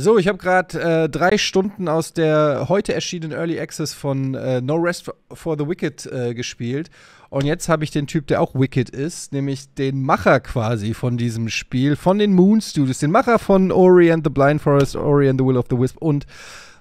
So, ich habe gerade äh, drei Stunden aus der heute erschienenen Early Access von äh, No Rest for the Wicked äh, gespielt. Und jetzt habe ich den Typ, der auch Wicked ist, nämlich den Macher quasi von diesem Spiel, von den Moon Studios, den Macher von Ori and the Blind Forest, Ori and the Will of the Wisp und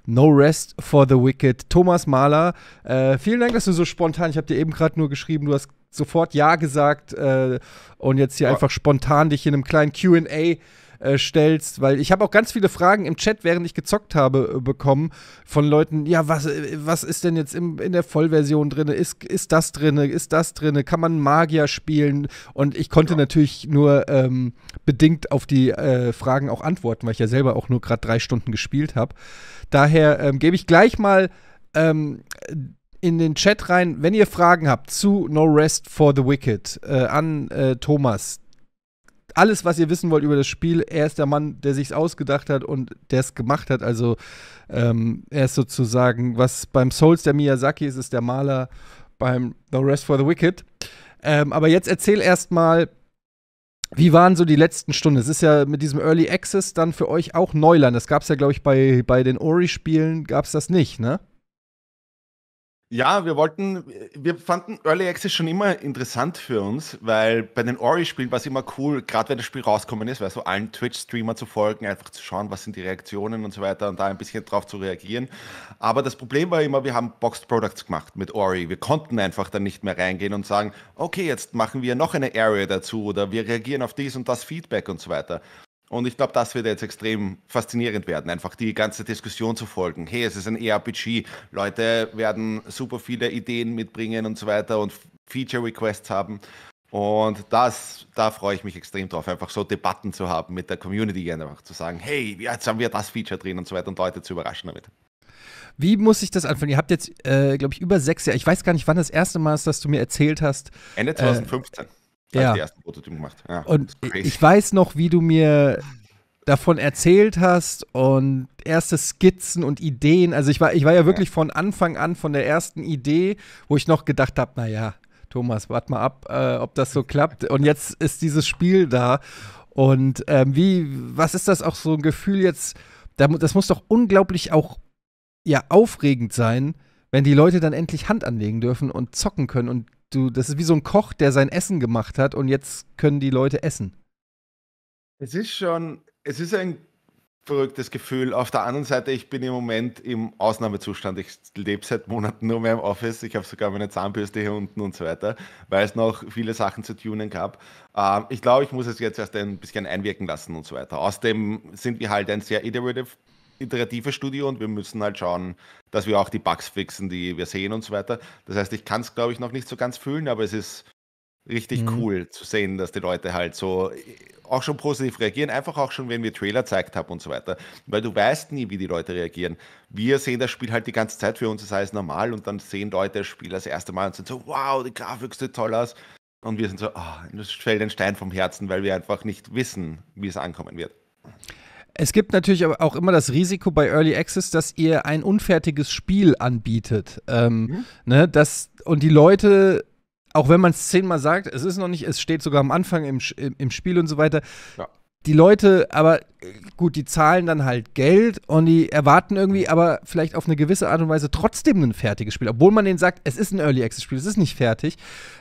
No Rest for the Wicked, Thomas Mahler. Äh, vielen Dank, dass du so spontan, ich habe dir eben gerade nur geschrieben, du hast sofort Ja gesagt äh, und jetzt hier ja. einfach spontan dich in einem kleinen QA äh, stellst, weil ich habe auch ganz viele Fragen im Chat, während ich gezockt habe, äh, bekommen von Leuten, ja, was, äh, was ist denn jetzt im, in der Vollversion drin? Ist, ist das drin? Ist das drin? Kann man Magier spielen? Und ich konnte ja. Genau. natürlich nur ähm, bedingt auf die äh, Fragen auch antworten, weil ich ja selber auch nur gerade drei Stunden gespielt habe. Daher ähm, gebe ich gleich mal ähm, in den Chat rein, wenn ihr Fragen habt zu No Rest for the Wicked äh, an äh, Thomas, alles, was ihr wissen wollt über das Spiel. Er ist der Mann, der sich's ausgedacht hat und der es gemacht hat. Also ähm, er ist sozusagen, was beim Souls der Miyazaki ist, ist der Maler beim No Rest for the Wicked. Ähm, aber jetzt erzähl erstmal, wie waren so die letzten Stunden? Es ist ja mit diesem Early Access dann für euch auch Neuland. Das gab es ja, glaube ich, bei, bei den Ori-Spielen gab es das nicht, ne? Ja, wir wollten, wir fanden Early Access schon immer interessant für uns, weil bei den Ori-Spielen war es immer cool, gerade wenn das Spiel rausgekommen ist, weil so allen Twitch-Streamer zu folgen, einfach zu schauen, was sind die Reaktionen und so weiter und da ein bisschen drauf zu reagieren. Aber das Problem war immer, wir haben Boxed Products gemacht mit Ori. Wir konnten einfach dann nicht mehr reingehen und sagen, okay, jetzt machen wir noch eine Area dazu oder wir reagieren auf dies und das Feedback und so weiter. Und ich glaube, das wird jetzt extrem faszinierend werden, einfach die ganze Diskussion zu folgen. Hey, es ist ein ERPG, Leute werden super viele Ideen mitbringen und so weiter und Feature-Requests haben. Und das, da freue ich mich extrem drauf, einfach so Debatten zu haben mit der Community, einfach zu sagen, hey, jetzt haben wir das Feature drin und so weiter und Leute zu überraschen damit. Wie muss ich das anfangen? Ihr habt jetzt, äh, glaube ich, über sechs Jahre, ich weiß gar nicht, wann das erste Mal ist, dass du mir erzählt hast. Ende 2015. Äh, ja. die ersten Prototypen gemacht. Ja, und ich weiß noch, wie du mir davon erzählt hast und erste Skizzen und Ideen. Also ich war, ich war ja wirklich ja. von Anfang an von der ersten Idee, wo ich noch gedacht habe, naja, Thomas, warte mal ab, äh, ob das so klappt. Und jetzt ist dieses Spiel da. Und ähm, wie, was ist das auch so ein Gefühl jetzt? Das muss doch unglaublich auch ja aufregend sein, wenn die Leute dann endlich Hand anlegen dürfen und zocken können und du, das ist wie so ein Koch, der sein Essen gemacht hat und jetzt können die Leute essen. Es ist schon, es ist ein verrücktes Gefühl. Auf der anderen Seite, ich bin im Moment im Ausnahmezustand. Ich lebe seit Monaten nur mehr im Office. Ich habe sogar meine Zahnbürste hier unten und so weiter, weil es noch viele Sachen zu tunen gab. Ähm, ich glaube, ich muss es jetzt erst ein bisschen einwirken lassen und so weiter. Außerdem sind wir halt ein sehr iterative iteratives Studio und wir müssen halt schauen, dass wir auch die Bugs fixen, die wir sehen und so weiter. Das heißt, ich kann es, glaube ich, noch nicht so ganz fühlen, aber es ist richtig mhm. cool zu sehen, dass die Leute halt so äh, auch schon positiv reagieren, einfach auch schon, wenn wir Trailer gezeigt haben und so weiter. Weil du weißt nie, wie die Leute reagieren. Wir sehen das Spiel halt die ganze Zeit, für uns ist alles normal und dann sehen Leute das Spiel das erste Mal und sind so, wow, die Grafik sieht toll aus. Und wir sind so, oh, das fällt ein Stein vom Herzen, weil wir einfach nicht wissen, wie es ankommen wird. Es gibt natürlich aber auch immer das Risiko bei Early Access, dass ihr ein unfertiges Spiel anbietet. Ähm, mhm. ne, das, und die Leute auch wenn man es zehnmal sagt, es ist noch nicht, es steht sogar am Anfang im, im, im Spiel und so weiter. Ja die Leute aber äh, gut, die zahlen dann halt Geld und die erwarten irgendwie aber vielleicht auf eine gewisse Art und Weise trotzdem ein fertiges Spiel, obwohl man denen sagt, es ist ein Early Access Spiel, es ist nicht fertig.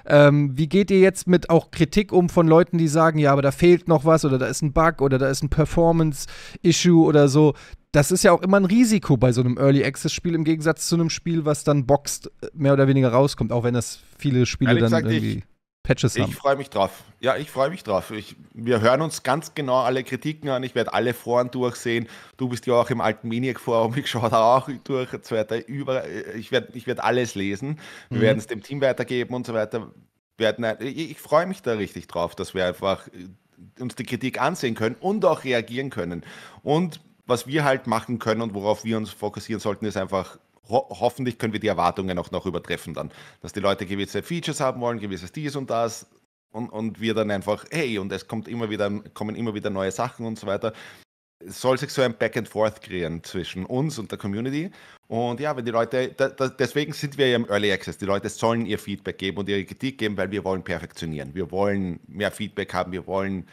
Ähm, wie geht ihr jetzt mit auch Kritik um von Leuten, die sagen, ja, aber da fehlt noch was oder da ist ein Bug oder da ist ein Performance Issue oder so? Das ist ja auch immer ein Risiko bei so einem Early Access Spiel im Gegensatz zu einem Spiel, was dann boxt äh, mehr oder weniger rauskommt, auch wenn das viele Spiele Ehrlich dann irgendwie. Ich Patches haben. Ich freue mich drauf. Ja, ich freue mich drauf. Ich, wir hören uns ganz genau alle Kritiken an. Ich werde alle Foren durchsehen. Du bist ja auch im alten Maniac-Forum. Ich schaue da auch durch und Über, ich werde ich werd alles lesen. Wir mhm. werden es dem Team weitergeben und so weiter. Werden, ich, ich freue mich da richtig drauf, dass wir einfach äh, uns die Kritik ansehen können und auch reagieren können. Und was wir halt machen können und worauf wir uns fokussieren sollten, ist einfach ho hoffentlich können wir die Erwartungen auch noch übertreffen dann, dass die Leute gewisse Features haben wollen, gewisses dies und das und, und wir dann einfach, hey, und es kommt immer wieder, kommen immer wieder neue Sachen und so weiter. Es soll sich so ein Back and Forth kreieren zwischen uns und der Community. Und ja, wenn die Leute, da, da, deswegen sind wir ja im Early Access. Die Leute sollen ihr Feedback geben und ihre Kritik geben, weil wir wollen perfektionieren. Wir wollen mehr Feedback haben, wir wollen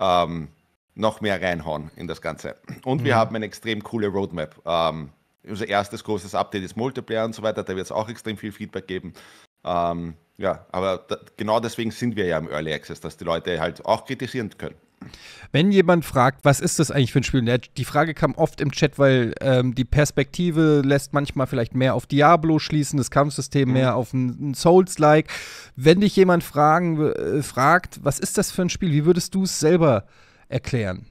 ähm, noch mehr reinhauen in das Ganze. Und mhm. wir haben eine extrem coole Roadmap. Ähm, unser erstes großes Update ist Multiplayer und so weiter. Da wird es auch extrem viel Feedback geben. Ähm, ja, aber da, genau deswegen sind wir ja im Early Access, dass die Leute halt auch kritisieren können. Wenn jemand fragt, was ist das eigentlich für ein Spiel? Die Frage kam oft im Chat, weil ähm, die Perspektive lässt manchmal vielleicht mehr auf Diablo schließen, das Kampfsystem mhm. mehr auf ein, ein Souls-like. Wenn dich jemand fragen, äh, fragt, was ist das für ein Spiel, wie würdest du es selber erklären?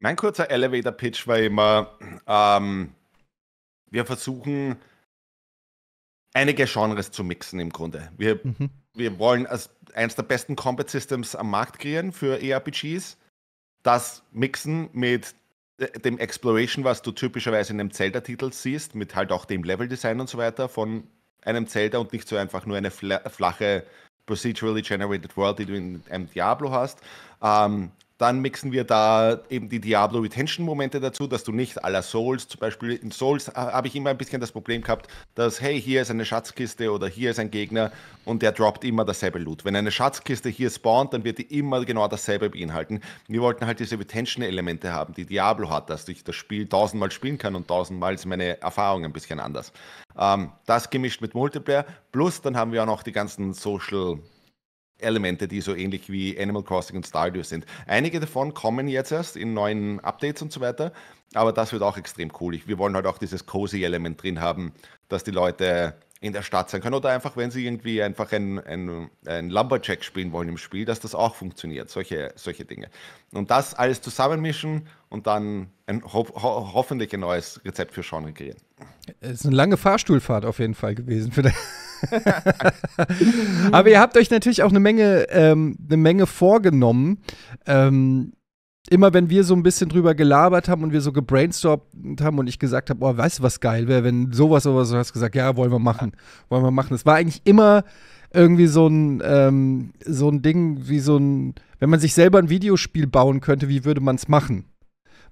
Mein kurzer Elevator-Pitch war immer, ähm, wir versuchen, einige Genres zu mixen im Grunde. Wir, mhm. wir wollen als eines der besten Combat Systems am Markt kreieren für ERPGs. Das mixen mit äh, dem Exploration, was du typischerweise in einem Zelda-Titel siehst, mit halt auch dem Level-Design und so weiter von einem Zelda und nicht so einfach nur eine flache procedurally generated world, die du in einem Diablo hast. Ähm, dann mixen wir da eben die Diablo Retention Momente dazu, dass du nicht aller Souls, zum Beispiel in Souls habe ich immer ein bisschen das Problem gehabt, dass hey, hier ist eine Schatzkiste oder hier ist ein Gegner und der droppt immer dasselbe Loot. Wenn eine Schatzkiste hier spawnt, dann wird die immer genau dasselbe beinhalten. Wir wollten halt diese Retention Elemente haben, die Diablo hat, dass ich das Spiel tausendmal spielen kann und tausendmal ist meine Erfahrung ein bisschen anders. Ähm, das gemischt mit Multiplayer, plus dann haben wir auch noch die ganzen Social Elemente, die so ähnlich wie Animal Crossing und Stardew sind. Einige davon kommen jetzt erst in neuen Updates und so weiter, aber das wird auch extrem cool. wir wollen halt auch dieses cozy Element drin haben, dass die Leute in der Stadt sein können oder einfach, wenn sie irgendwie einfach ein, ein, ein Lumberjack spielen wollen im Spiel, dass das auch funktioniert, solche, solche Dinge. Und das alles zusammenmischen und dann ein, ho ho hoffentlich ein neues Rezept für Genre kreieren. Es ist eine lange Fahrstuhlfahrt auf jeden Fall gewesen für das. Aber ihr habt euch natürlich auch eine Menge, ähm, eine Menge vorgenommen. Ähm, immer wenn wir so ein bisschen drüber gelabert haben und wir so gebrainstormt haben und ich gesagt habe, oh, weißt du, was geil wäre, wenn sowas, sowas, so hast du gesagt, ja, wollen wir machen, wollen wir machen. Es war eigentlich immer irgendwie so ein, ähm, so ein Ding, wie so ein, wenn man sich selber ein Videospiel bauen könnte, wie würde man es machen?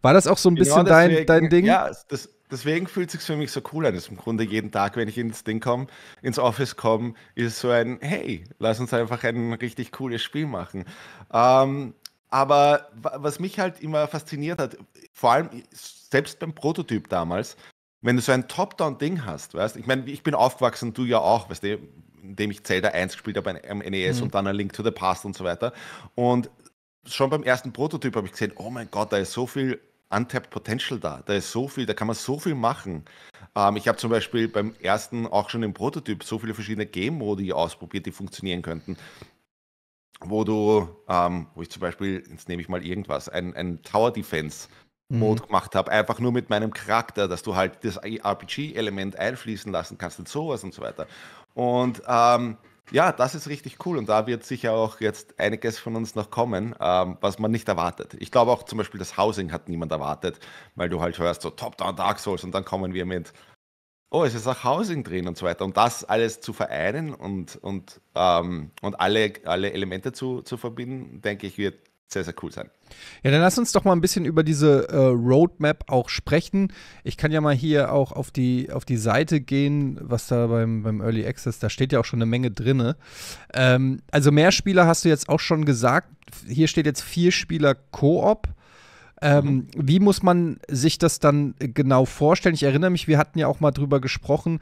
War das auch so ein genau bisschen dein, deswegen, dein Ding? Ja, das, deswegen fühlt es sich für mich so cool an. Das ist Im Grunde jeden Tag, wenn ich ins Ding komme, ins Office komme, ist so ein, hey, lass uns einfach ein richtig cooles Spiel machen. Ähm, aber was mich halt immer fasziniert hat, vor allem selbst beim Prototyp damals, wenn du so ein Top-Down-Ding hast, weißt ich meine, ich bin aufgewachsen, du ja auch, weißt du, eh, indem ich Zelda 1 gespielt habe am NES mhm. und dann ein Link to the Past und so weiter. Und schon beim ersten Prototyp habe ich gesehen, oh mein Gott, da ist so viel untapped Potential da. Da ist so viel, da kann man so viel machen. Ähm, ich habe zum Beispiel beim ersten auch schon im Prototyp so viele verschiedene Game-Modi ausprobiert, die funktionieren könnten. Wo du, ähm, wo ich zum Beispiel, jetzt nehme ich mal irgendwas, ein, ein Tower Defense Mode mhm. gemacht habe, einfach nur mit meinem Charakter, dass du halt das RPG-Element einfließen lassen kannst und sowas und so weiter. Und ähm, ja, das ist richtig cool und da wird sicher auch jetzt einiges von uns noch kommen, ähm, was man nicht erwartet. Ich glaube auch zum Beispiel das Housing hat niemand erwartet, weil du halt hörst so Top-Down Dark Souls und dann kommen wir mit, oh, es ist auch Housing drin und so weiter. Und das alles zu vereinen und, und, ähm, und alle, alle Elemente zu, zu verbinden, denke ich, wird sehr, sehr cool sein. Ja, dann lass uns doch mal ein bisschen über diese äh, Roadmap auch sprechen. Ich kann ja mal hier auch auf die, auf die Seite gehen, was da beim, beim Early Access, da steht ja auch schon eine Menge drin. Ähm, also Mehrspieler hast du jetzt auch schon gesagt. Hier steht jetzt Vierspieler Koop. Ähm, mhm. Wie muss man sich das dann genau vorstellen? Ich erinnere mich, wir hatten ja auch mal drüber gesprochen.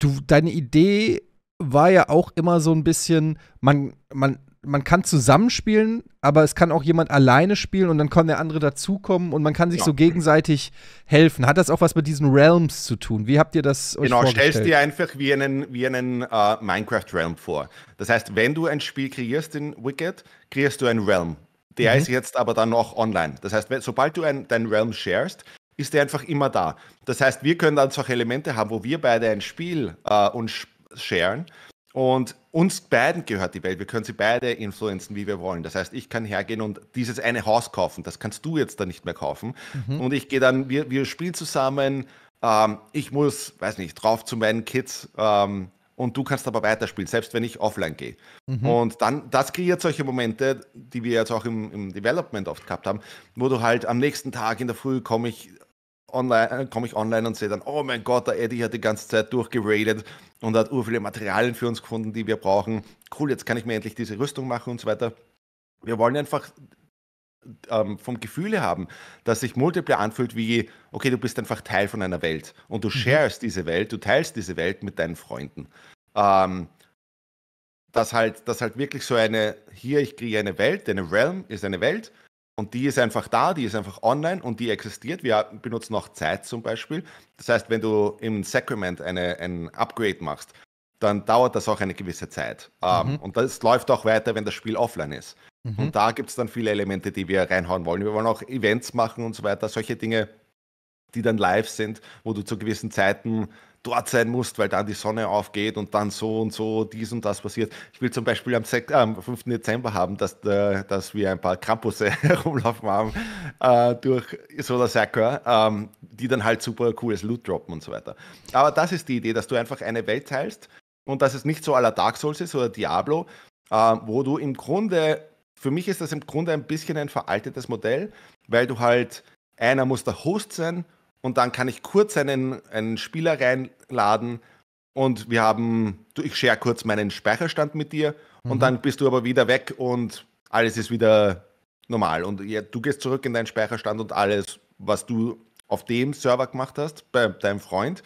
Du, deine Idee war ja auch immer so ein bisschen, man, man man kann zusammenspielen, aber es kann auch jemand alleine spielen und dann kann der andere dazukommen und man kann sich ja. so gegenseitig helfen. Hat das auch was mit diesen Realms zu tun? Wie habt ihr das euch Genau, vorgestellt? stellst dir einfach wie einen, wie einen äh, Minecraft-Realm vor. Das heißt, wenn du ein Spiel kreierst in Wicked, kreierst du einen Realm. Der mhm. ist jetzt aber dann auch online. Das heißt, wenn, sobald du ein, deinen Realm sharest, ist der einfach immer da. Das heißt, wir können dann solche Elemente haben, wo wir beide ein Spiel äh, uns sharen und uns beiden gehört die Welt. Wir können sie beide influenzen, wie wir wollen. Das heißt, ich kann hergehen und dieses eine Haus kaufen. Das kannst du jetzt dann nicht mehr kaufen. Mhm. Und ich gehe dann, wir, wir spielen zusammen. Ähm, ich muss, weiß nicht, drauf zu meinen Kids. Ähm, und du kannst aber weiterspielen, selbst wenn ich offline gehe. Mhm. Und dann, das kreiert solche Momente, die wir jetzt auch im, im Development oft gehabt haben, wo du halt am nächsten Tag in der Früh komme ich online, äh, komme ich online und sehe dann, oh mein Gott, der Eddie hat die ganze Zeit durchgeradet und hat ur viele Materialien für uns gefunden, die wir brauchen. Cool, jetzt kann ich mir endlich diese Rüstung machen und so weiter. Wir wollen einfach ähm, vom Gefühl haben, dass sich Multiple anfühlt wie, okay, du bist einfach Teil von einer Welt und du mhm. sharest diese Welt, du teilst diese Welt mit deinen Freunden. Ähm, dass halt, dass halt wirklich so eine, hier, ich kriege eine Welt, eine Realm ist eine Welt, und die ist einfach da, die ist einfach online und die existiert. Wir benutzen auch Zeit zum Beispiel. Das heißt, wenn du im Sacrament eine, ein Upgrade machst, dann dauert das auch eine gewisse Zeit. Ähm, mhm. Und das läuft auch weiter, wenn das Spiel offline ist. Mhm. Und da gibt es dann viele Elemente, die wir reinhauen wollen. Wir wollen auch Events machen und so weiter, solche Dinge, die dann live sind, wo du zu gewissen Zeiten dort sein musst, weil dann die Sonne aufgeht und dann so und so dies und das passiert. Ich will zum Beispiel am, 6, äh, am 5. Dezember haben, dass, äh, dass wir ein paar Krampusse herumlaufen haben äh, durch Solar Sucker, ähm, die dann halt super cooles Loot droppen und so weiter. Aber das ist die Idee, dass du einfach eine Welt teilst und dass es nicht so aller Dark Souls ist oder Diablo, ähm, wo du im Grunde, für mich ist das im Grunde ein bisschen ein veraltetes Modell, weil du halt, einer muss der Host sein und dann kann ich kurz einen, einen Spieler reinladen und wir haben, ich share kurz meinen Speicherstand mit dir mhm. und dann bist du aber wieder weg und alles ist wieder normal. Und ja, du gehst zurück in deinen Speicherstand und alles, was du auf dem Server gemacht hast, bei deinem Freund,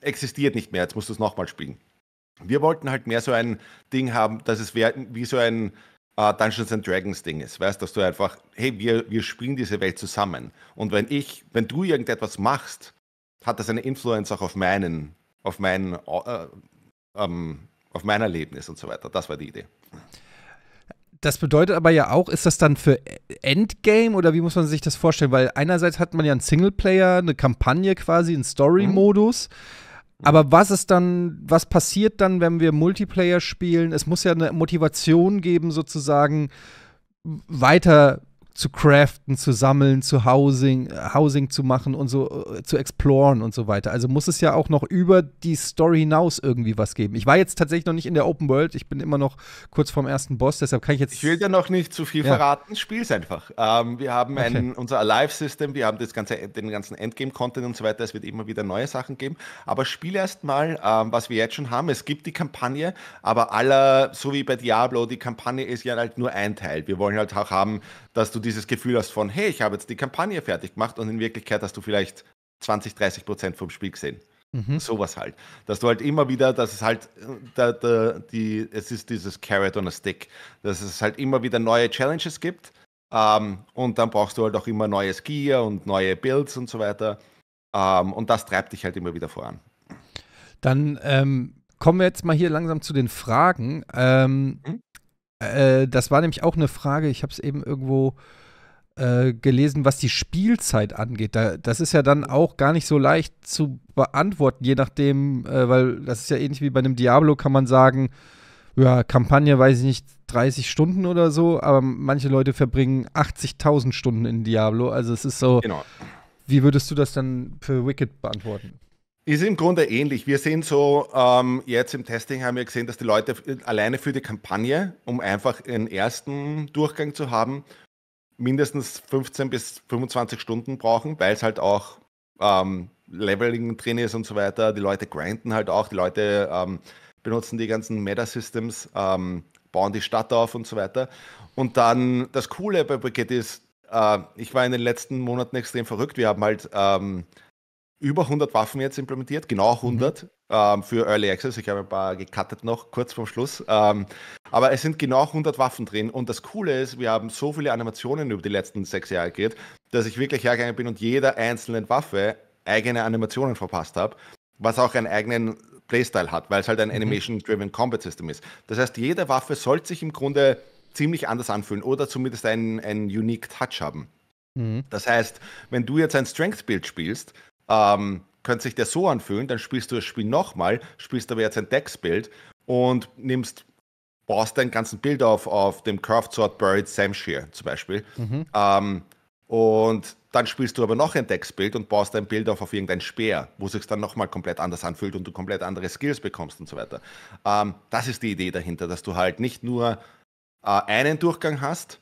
existiert nicht mehr. Jetzt musst du es nochmal spielen. Wir wollten halt mehr so ein Ding haben, dass es wie so ein äh, Dungeons and Dragons Ding ist, weißt, dass du einfach, hey, wir, wir spielen diese Welt zusammen. Und wenn ich, wenn du irgendetwas machst, hat das eine Influence auch auf meinen, auf mein, äh, ähm, auf mein Erlebnis und so weiter. Das war die Idee. Das bedeutet aber ja auch, ist das dann für Endgame oder wie muss man sich das vorstellen? Weil einerseits hat man ja einen Singleplayer, eine Kampagne quasi, einen Story-Modus. Mhm. Mhm. Aber was ist dann, was passiert dann, wenn wir Multiplayer spielen? Es muss ja eine Motivation geben, sozusagen weiter zu craften, zu sammeln, zu housing, housing zu machen und so äh, zu exploren und so weiter. Also muss es ja auch noch über die Story hinaus irgendwie was geben. Ich war jetzt tatsächlich noch nicht in der Open World, ich bin immer noch kurz vorm ersten Boss, deshalb kann ich jetzt. Ich will ja noch nicht zu viel ja. verraten, spiel's einfach. Ähm, wir haben okay. ein, unser Alive-System, wir haben das ganze, den ganzen Endgame-Content und so weiter, es wird immer wieder neue Sachen geben. Aber spiel erst mal, ähm, was wir jetzt schon haben. Es gibt die Kampagne, aber aller, so wie bei Diablo, die Kampagne ist ja halt nur ein Teil. Wir wollen halt auch haben, dass du dieses Gefühl hast von, hey, ich habe jetzt die Kampagne fertig gemacht und in Wirklichkeit hast du vielleicht 20, 30 Prozent vom Spiel gesehen. Mhm. Sowas halt. Dass du halt immer wieder, dass es halt, äh, da, da, die, es ist dieses Carrot on a Stick, dass es halt immer wieder neue Challenges gibt ähm, und dann brauchst du halt auch immer neues Gear und neue Builds und so weiter. Ähm, und das treibt dich halt immer wieder voran. Dann ähm, kommen wir jetzt mal hier langsam zu den Fragen. Ähm, mhm. Äh, das war nämlich auch eine Frage, ich habe es eben irgendwo äh, gelesen, was die Spielzeit angeht. Da, das ist ja dann auch gar nicht so leicht zu beantworten, je nachdem, äh, weil das ist ja ähnlich wie bei einem Diablo, kann man sagen, ja, Kampagne, weiß ich nicht, 30 Stunden oder so, aber manche Leute verbringen 80.000 Stunden in Diablo. Also es ist so, genau. wie würdest du das dann für Wicked beantworten? Ist im Grunde ähnlich. Wir sehen so, ähm, jetzt im Testing haben wir gesehen, dass die Leute äh, alleine für die Kampagne, um einfach einen ersten Durchgang zu haben, mindestens 15 bis 25 Stunden brauchen, weil es halt auch ähm, Leveling drin ist und so weiter. Die Leute grinden halt auch, die Leute ähm, benutzen die ganzen Meta-Systems, ähm, bauen die Stadt auf und so weiter. Und dann das Coole bei Brigitte ist, äh, ich war in den letzten Monaten extrem verrückt. Wir haben halt ähm, über 100 Waffen jetzt implementiert, genau 100 mhm. ähm, für Early Access. Ich habe ein paar gecuttet noch kurz vorm Schluss. Ähm, aber es sind genau 100 Waffen drin. Und das Coole ist, wir haben so viele Animationen über die letzten sechs Jahre geht, dass ich wirklich hergegangen bin und jeder einzelnen Waffe eigene Animationen verpasst habe, was auch einen eigenen Playstyle hat, weil es halt ein mhm. Animation-Driven Combat System ist. Das heißt, jede Waffe sollte sich im Grunde ziemlich anders anfühlen oder zumindest einen, einen unique Touch haben. Mhm. Das heißt, wenn du jetzt ein Strength-Build spielst, ähm, könnte sich der so anfühlen, dann spielst du das Spiel nochmal, spielst aber jetzt ein Decksbild und nimmst, baust dein ganzen Bild auf, auf dem Curved Sword Buried Samshire zum Beispiel. Mhm. Ähm, und dann spielst du aber noch ein Decksbild und baust dein Bild auf auf irgendein Speer, wo sich dann nochmal komplett anders anfühlt und du komplett andere Skills bekommst und so weiter. Ähm, das ist die Idee dahinter, dass du halt nicht nur äh, einen Durchgang hast,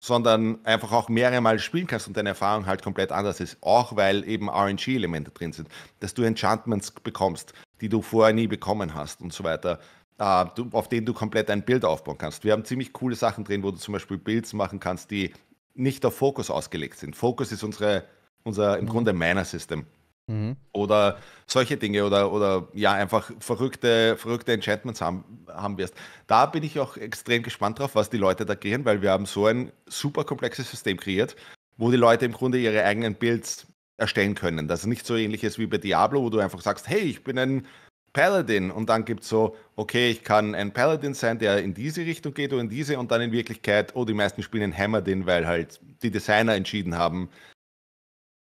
sondern einfach auch mehrere Mal spielen kannst und deine Erfahrung halt komplett anders ist. Auch weil eben RNG-Elemente drin sind, dass du Enchantments bekommst, die du vorher nie bekommen hast und so weiter, äh, du, auf denen du komplett ein Bild aufbauen kannst. Wir haben ziemlich coole Sachen drin, wo du zum Beispiel Builds machen kannst, die nicht auf Fokus ausgelegt sind. Fokus ist unsere, unser im mhm. Grunde Miner-System. Mhm. Oder solche Dinge oder, oder ja, einfach verrückte, verrückte Enchantments haben, haben wirst. Da bin ich auch extrem gespannt drauf, was die Leute da kreieren, weil wir haben so ein super komplexes System kreiert, wo die Leute im Grunde ihre eigenen Builds erstellen können. Das ist nicht so ähnlich ist wie bei Diablo, wo du einfach sagst, hey, ich bin ein Paladin und dann gibt es so, okay, ich kann ein Paladin sein, der in diese Richtung geht oder in diese und dann in Wirklichkeit, oh, die meisten spielen Hammerdin, weil halt die Designer entschieden haben,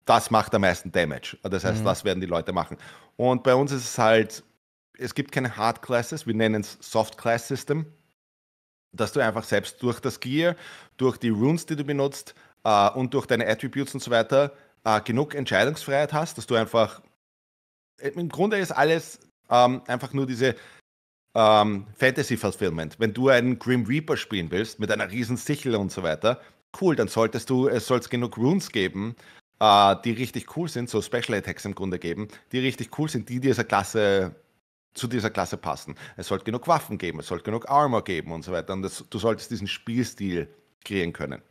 das macht am meisten Damage. Das heißt, mhm. das werden die Leute machen. Und bei uns ist es halt, es gibt keine Hard Classes, wir nennen es Soft Class System, dass du einfach selbst durch das Gear, durch die Runes, die du benutzt äh, und durch deine Attributes und so weiter äh, genug Entscheidungsfreiheit hast, dass du einfach, äh, im Grunde ist alles ähm, einfach nur diese ähm, Fantasy-Fulfillment. Wenn du einen Grim Reaper spielen willst mit einer riesen Sichel und so weiter, cool, dann solltest du, es soll genug Runes geben, äh, die richtig cool sind, so Special Attacks im Grunde geben, die richtig cool sind, die dieser Klasse zu dieser Klasse passen. Es sollte genug Waffen geben, es sollte genug Armor geben und so weiter. Und das, du solltest diesen Spielstil kreieren können.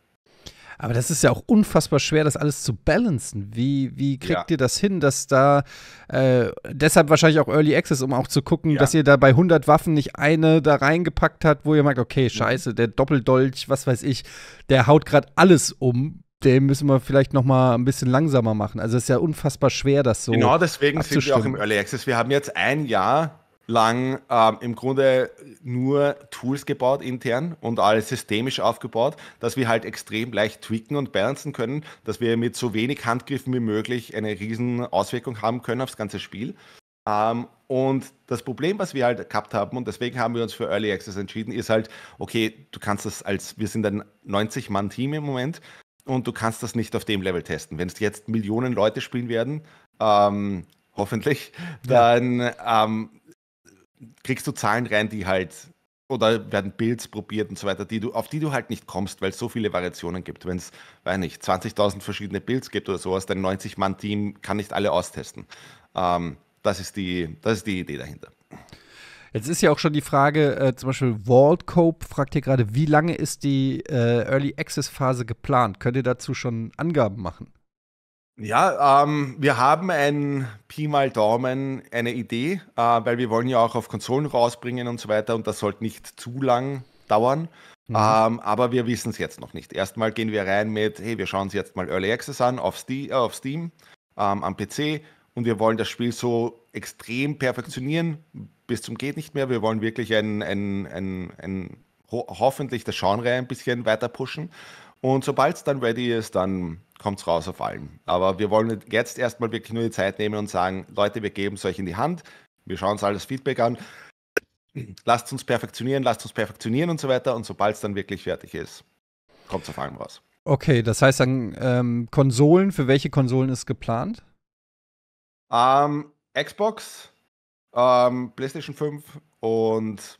Aber das ist ja auch unfassbar schwer, das alles zu balancen. Wie, wie kriegt ja. ihr das hin, dass da, äh, deshalb wahrscheinlich auch Early Access, um auch zu gucken, ja. dass ihr da bei 100 Waffen nicht eine da reingepackt habt, wo ihr merkt, okay, mhm. scheiße, der Doppeldolch, was weiß ich, der haut gerade alles um den müssen wir vielleicht noch mal ein bisschen langsamer machen. Also es ist ja unfassbar schwer, das so Genau, deswegen sind wir auch im Early Access. Wir haben jetzt ein Jahr lang ähm, im Grunde nur Tools gebaut intern und alles systemisch aufgebaut, dass wir halt extrem leicht tweaken und balancen können, dass wir mit so wenig Handgriffen wie möglich eine riesen Auswirkung haben können aufs ganze Spiel. Ähm, und das Problem, was wir halt gehabt haben, und deswegen haben wir uns für Early Access entschieden, ist halt, okay, du kannst das als, wir sind ein 90-Mann-Team im Moment, und du kannst das nicht auf dem Level testen. Wenn es jetzt Millionen Leute spielen werden, ähm, hoffentlich, dann ähm, kriegst du Zahlen rein, die halt oder werden Builds probiert und so weiter, die du, auf die du halt nicht kommst, weil es so viele Variationen gibt. Wenn es, weiß ich nicht, 20.000 verschiedene Builds gibt oder sowas, dein 90-Mann-Team kann nicht alle austesten. Ähm, das, ist die, das ist die Idee dahinter. Jetzt ist ja auch schon die Frage, äh, zum Beispiel Waldcope fragt hier gerade, wie lange ist die äh, Early Access Phase geplant? Könnt ihr dazu schon Angaben machen? Ja, ähm, wir haben ein Pi mal Daumen, eine Idee, äh, weil wir wollen ja auch auf Konsolen rausbringen und so weiter und das sollte nicht zu lang dauern. Mhm. Ähm, aber wir wissen es jetzt noch nicht. Erstmal gehen wir rein mit, hey, wir schauen uns jetzt mal Early Access an auf Steam, äh, auf Steam ähm, am PC und wir wollen das Spiel so extrem perfektionieren, bis zum geht nicht mehr. Wir wollen wirklich ein, ein, ein, ein ho hoffentlich das Genre ein bisschen weiter pushen. Und sobald es dann ready ist, dann kommt es raus auf allen. Aber wir wollen jetzt erstmal wirklich nur die Zeit nehmen und sagen, Leute, wir geben es euch in die Hand. Wir schauen uns alles Feedback an. Lasst uns perfektionieren, lasst uns perfektionieren und so weiter. Und sobald es dann wirklich fertig ist, kommt es auf allem raus. Okay, das heißt dann ähm, Konsolen, für welche Konsolen ist geplant? Ähm, Xbox, ähm, PlayStation 5 und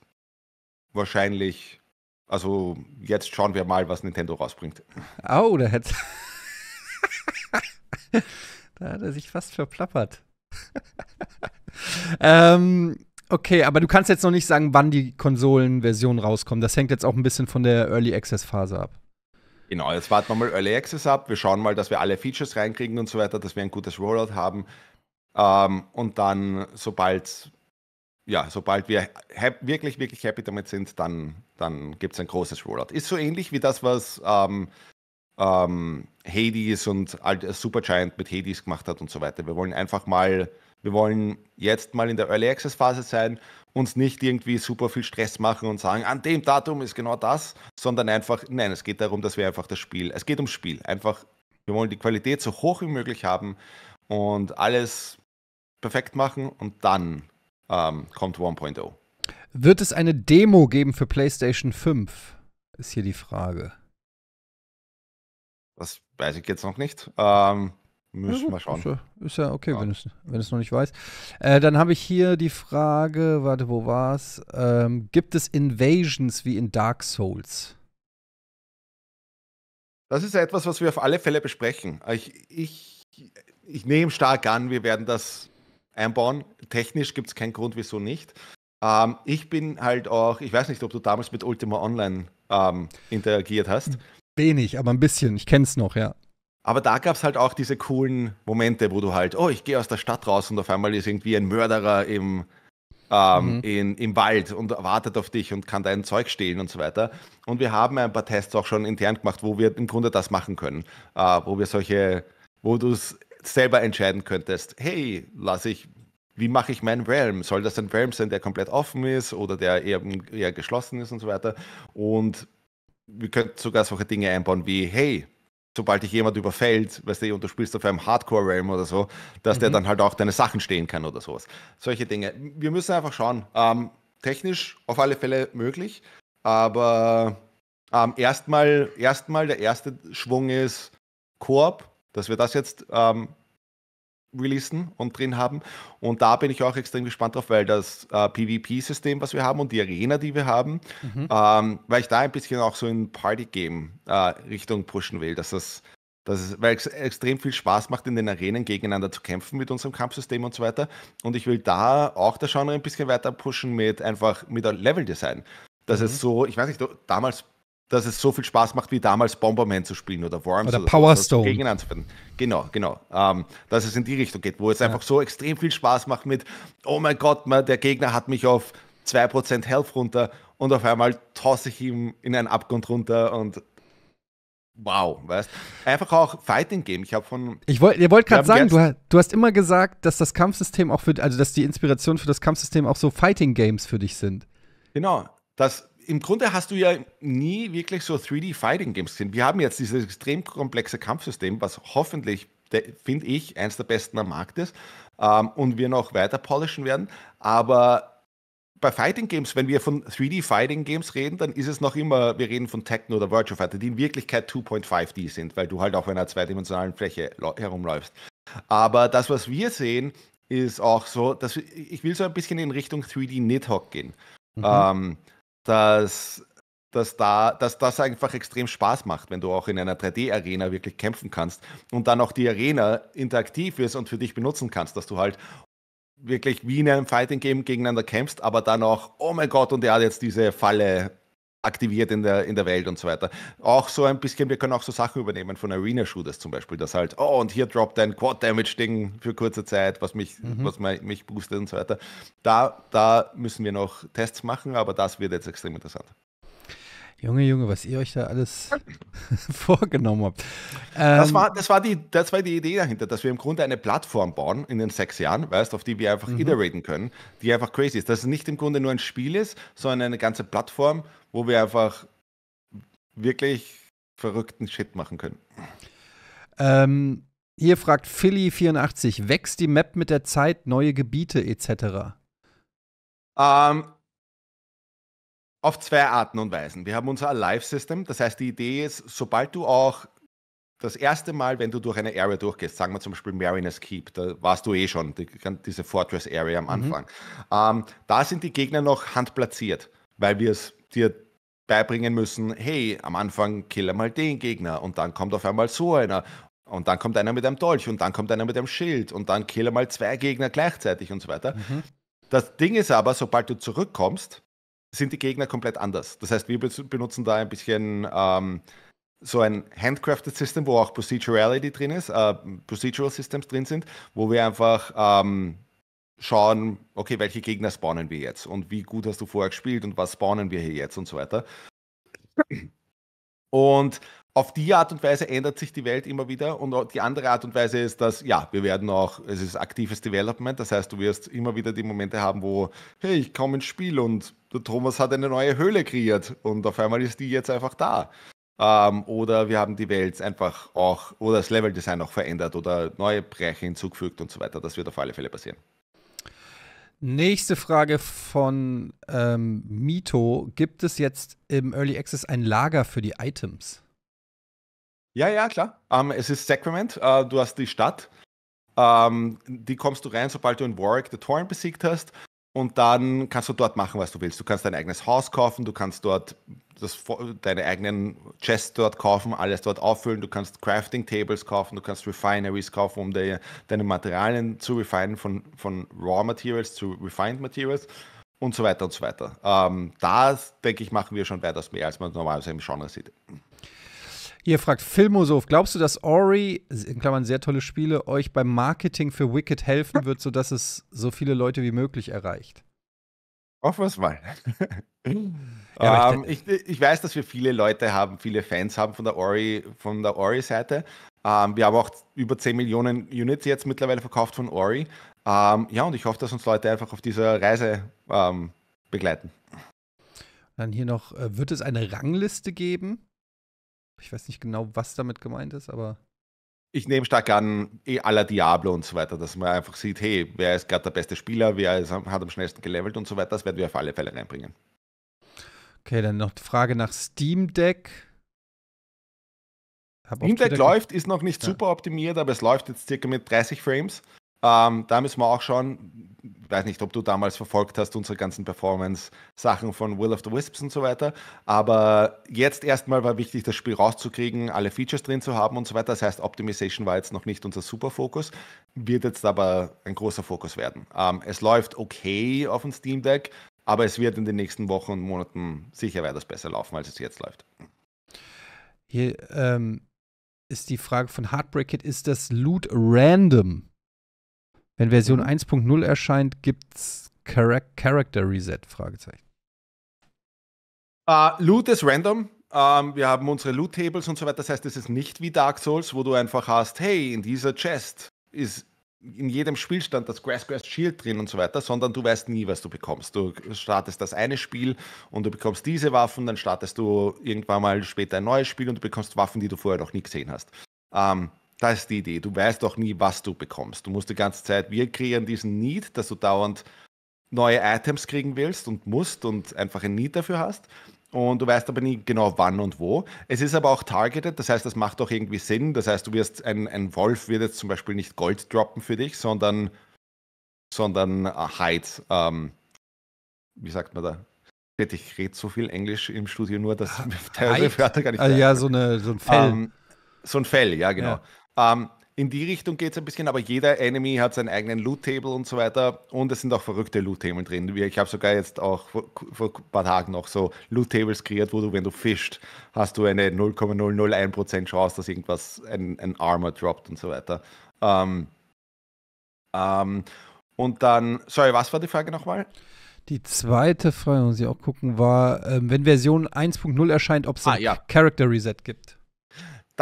wahrscheinlich, also jetzt schauen wir mal, was Nintendo rausbringt. Oh, da hätte. da hat er sich fast verplappert. ähm, okay, aber du kannst jetzt noch nicht sagen, wann die Konsolenversion rauskommt. Das hängt jetzt auch ein bisschen von der Early Access Phase ab. Genau, jetzt warten wir mal Early Access ab. Wir schauen mal, dass wir alle Features reinkriegen und so weiter, dass wir ein gutes Rollout haben. Ähm, und dann, sobald, ja, sobald wir wirklich, wirklich happy damit sind, dann, dann gibt es ein großes Rollout. Ist so ähnlich wie das, was ähm, ähm, Hades und äh, Supergiant mit Hades gemacht hat und so weiter. Wir wollen einfach mal, wir wollen jetzt mal in der Early Access Phase sein, uns nicht irgendwie super viel Stress machen und sagen, an dem Datum ist genau das, sondern einfach, nein, es geht darum, dass wir einfach das Spiel, es geht ums Spiel, einfach, wir wollen die Qualität so hoch wie möglich haben und alles perfekt machen und dann ähm, kommt 1.0. Wird es eine Demo geben für PlayStation 5? Ist hier die Frage. Das weiß ich jetzt noch nicht. Ähm, Müssen wir schauen. Ist ja, ist ja okay, ja. wenn es wenn noch nicht weiß. Äh, dann habe ich hier die Frage, warte, wo war's? Ähm, gibt es Invasions wie in Dark Souls? Das ist etwas, was wir auf alle Fälle besprechen. Ich, ich, ich nehme stark an, wir werden das einbauen. Technisch gibt es keinen Grund, wieso nicht. Ähm, ich bin halt auch, ich weiß nicht, ob du damals mit Ultima Online ähm, interagiert hast. Wenig, aber ein bisschen. Ich kenne es noch, ja. Aber da gab es halt auch diese coolen Momente, wo du halt, oh, ich gehe aus der Stadt raus und auf einmal ist irgendwie ein Mörderer im, ähm, mhm. in, im Wald und wartet auf dich und kann dein Zeug stehlen und so weiter. Und wir haben ein paar Tests auch schon intern gemacht, wo wir im Grunde das machen können, äh, wo wir solche, wo du es selber entscheiden könntest, hey, lasse ich, wie mache ich meinen Realm? Soll das ein Realm sein, der komplett offen ist oder der eher, eher geschlossen ist und so weiter? Und wir könnten sogar solche Dinge einbauen wie, hey, sobald dich jemand überfällt, weißt du, und du spielst auf einem Hardcore-Realm oder so, dass mhm. der dann halt auch deine Sachen stehen kann oder sowas. Solche Dinge. Wir müssen einfach schauen. Ähm, technisch auf alle Fälle möglich, aber ähm, erstmal, erstmal der erste Schwung ist Koop dass wir das jetzt ähm, releasen und drin haben. Und da bin ich auch extrem gespannt drauf, weil das äh, PvP-System, was wir haben und die Arena, die wir haben, mhm. ähm, weil ich da ein bisschen auch so in Party-Game-Richtung äh, pushen will, dass das, dass es, weil es extrem viel Spaß macht, in den Arenen gegeneinander zu kämpfen mit unserem Kampfsystem und so weiter. Und ich will da auch das Genre ein bisschen weiter pushen mit einfach mit Level-Design. Das mhm. ist so, ich weiß nicht, damals dass es so viel Spaß macht, wie damals Bomberman zu spielen oder Worms oder, oder Power Stone. Gegeneinander Genau, genau. Ähm, dass es in die Richtung geht, wo es ja. einfach so extrem viel Spaß macht mit, oh mein Gott, man, der Gegner hat mich auf 2% Health runter und auf einmal tosse ich ihm in einen Abgrund runter und wow, weißt Einfach auch Fighting Game. Ich habe von. Ich wollte wollt gerade sagen, du, du, hast immer gesagt, dass das Kampfsystem auch für, also dass die Inspiration für das Kampfsystem auch so Fighting Games für dich sind. Genau. Das, im Grunde hast du ja nie wirklich so 3D-Fighting-Games gesehen. Wir haben jetzt dieses extrem komplexe Kampfsystem, was hoffentlich, finde ich, eins der besten am Markt ist ähm, und wir noch weiter polischen werden. Aber bei Fighting Games, wenn wir von 3D Fighting Games reden, dann ist es noch immer, wir reden von Tekken oder Virtual Fighter, die in Wirklichkeit 2.5D sind, weil du halt auf einer zweidimensionalen Fläche herumläufst. Aber das, was wir sehen, ist auch so, dass ich will so ein bisschen in Richtung 3D Nidhogg gehen. Mhm. Ähm, dass, dass, da, dass das einfach extrem Spaß macht, wenn du auch in einer 3D-Arena wirklich kämpfen kannst und dann auch die Arena interaktiv ist und für dich benutzen kannst, dass du halt wirklich wie in einem Fighting-Game gegeneinander kämpfst, aber dann auch, oh mein Gott, und er hat jetzt diese Falle aktiviert in der, in der Welt und so weiter. Auch so ein bisschen, wir können auch so Sachen übernehmen von Arena Shooters zum Beispiel, dass halt, oh, und hier droppt ein Quad Damage Ding für kurze Zeit, was mich, mhm. was mein, mich boostet und so weiter. Da, da müssen wir noch Tests machen, aber das wird jetzt extrem interessant. Junge, Junge, was ihr euch da alles vorgenommen habt. Ähm, das, war, das, war die, das war die Idee dahinter, dass wir im Grunde eine Plattform bauen in den sechs Jahren, weißt auf die wir einfach mhm. iteraten können, die einfach crazy ist. Dass es nicht im Grunde nur ein Spiel ist, sondern eine ganze Plattform, wo wir einfach wirklich verrückten Shit machen können. Ähm, hier fragt Philly84, wächst die Map mit der Zeit, neue Gebiete etc.? Ähm, auf zwei Arten und Weisen. Wir haben unser Alive-System. Das heißt, die Idee ist, sobald du auch das erste Mal, wenn du durch eine Area durchgehst, sagen wir zum Beispiel Mariners Keep, da warst du eh schon, die, diese Fortress Area am mhm. Anfang, mhm. ähm, da sind die Gegner noch handplatziert, weil wir es dir beibringen müssen, hey, am Anfang kill einmal den Gegner und dann kommt auf einmal so einer und dann kommt einer mit einem Dolch und dann kommt einer mit einem Schild und dann kill einmal zwei Gegner gleichzeitig und so weiter. Mhm. Das Ding ist aber, sobald du zurückkommst, sind die Gegner komplett anders. Das heißt, wir benutzen da ein bisschen ähm, so ein handcrafted System, wo auch Procedurality drin ist, äh, Procedural Systems drin sind, wo wir einfach ähm, schauen, okay, welche Gegner spawnen wir jetzt und wie gut hast du vorher gespielt und was spawnen wir hier jetzt und so weiter. Und auf die Art und Weise ändert sich die Welt immer wieder. Und die andere Art und Weise ist, dass, ja, wir werden auch, es ist aktives Development. Das heißt, du wirst immer wieder die Momente haben, wo, hey, ich komme ins Spiel und der Thomas hat eine neue Höhle kreiert und auf einmal ist die jetzt einfach da. Ähm, oder wir haben die Welt einfach auch oder das Leveldesign auch verändert oder neue Bereiche hinzugefügt und so weiter. Das wird auf alle Fälle passieren. Nächste Frage von ähm, Mito. Gibt es jetzt im Early Access ein Lager für die Items? Ja, ja, klar. Ähm, es ist Sacrament. Äh, du hast die Stadt. Ähm, die kommst du rein, sobald du in Warwick the Torrent besiegt hast. Und dann kannst du dort machen, was du willst. Du kannst dein eigenes Haus kaufen, du kannst dort das, deine eigenen Chests dort kaufen, alles dort auffüllen. Du kannst Crafting Tables kaufen, du kannst Refineries kaufen, um de, deine Materialien zu refinen, von, von Raw Materials zu Refined Materials und so weiter und so weiter. Ähm, da, denke ich, machen wir schon weitaus mehr, als man normalerweise im Genre sieht. Hier fragt Filmosoph, glaubst du, dass Ori, in Klammern sehr tolle Spiele, euch beim Marketing für Wicked helfen wird, sodass es so viele Leute wie möglich erreicht? Hoffen wir es mal. ja, um, ähm, ich, ich, weiß, dass wir viele Leute haben, viele Fans haben von der Ori, von der Ori-Seite. Um, ähm, wir haben auch über 10 Millionen Units jetzt mittlerweile verkauft von Ori. Um, ähm, ja, und ich hoffe, dass uns Leute einfach auf dieser Reise begleiten. Dann hier noch, äh, wird es eine Rangliste geben? Ich weiß nicht genau, was damit gemeint ist, aber. Ich nehme stark an, eh aller Diablo und so weiter, dass man einfach sieht, hey, wer ist gerade der beste Spieler, wer ist, hat am schnellsten gelevelt und so weiter. Das werden wir auf alle Fälle reinbringen. Okay, dann noch die Frage nach Steam Deck. Steam Deck läuft, ist noch nicht ja. super optimiert, aber es läuft jetzt circa mit 30 Frames. Ähm, da müssen wir auch schauen, ich weiß nicht, ob du damals verfolgt hast, unsere ganzen Performance-Sachen von Will of the Wisps und so weiter. Aber jetzt erstmal war wichtig, das Spiel rauszukriegen, alle Features drin zu haben und so weiter. Das heißt, Optimization war jetzt noch nicht unser Superfokus, wird jetzt aber ein großer Fokus werden. Ähm, es läuft okay auf dem Steam Deck, aber es wird in den nächsten Wochen und Monaten sicher weiter besser laufen, als es jetzt läuft. Hier ähm, ist die Frage von Heartbreak ist das Loot random? Wenn Version 1.0 erscheint, gibt gibt's Character Reset? Fragezeichen. Uh, Loot ist random. Um, ähm, wir haben unsere Loot-Tables und so weiter. Das heißt, es ist nicht wie Dark Souls, wo du einfach hast, hey, in dieser Chest ist in jedem Spielstand das Grass Grass Shield drin und so weiter, sondern du weißt nie, was du bekommst. Du startest das eine Spiel und du bekommst diese Waffen, dann startest du irgendwann mal später ein neues Spiel und du bekommst Waffen, die du vorher noch nie gesehen hast. Um, ähm, da ist die Idee. Du weißt auch nie, was du bekommst. Du musst die ganze Zeit, wir kreieren diesen Need, dass du dauernd neue Items kriegen willst und musst und einfach ein Need dafür hast. Und du weißt aber nie genau wann und wo. Es ist aber auch targeted, das heißt, das macht auch irgendwie Sinn. Das heißt, du wirst, ein, ein Wolf wird jetzt zum Beispiel nicht Gold droppen für dich, sondern, sondern äh, Hide. Ähm, wie sagt man da? Ich rede so viel Englisch im Studio nur, dass ich ah, teilweise Wörter gar nicht. Also ja, so, eine, so ein Fell. Ähm, so ein Fell, ja, genau. Ja. Ähm, in die Richtung geht es ein bisschen, aber jeder Enemy hat seinen eigenen Loot-Table und so weiter. Und es sind auch verrückte Loot-Tables drin. Ich habe sogar jetzt auch vor, vor ein paar Tagen noch so Loot-Tables kreiert, wo du, wenn du fischst, hast du eine 0,001% Chance, dass irgendwas, ein, ein Armor droppt und so weiter. Ähm, ähm, und dann, sorry, was war die Frage nochmal? Die zweite Frage, muss ich auch gucken, war, ähm, wenn Version 1.0 erscheint, ob es ah, ein ja. Character Reset gibt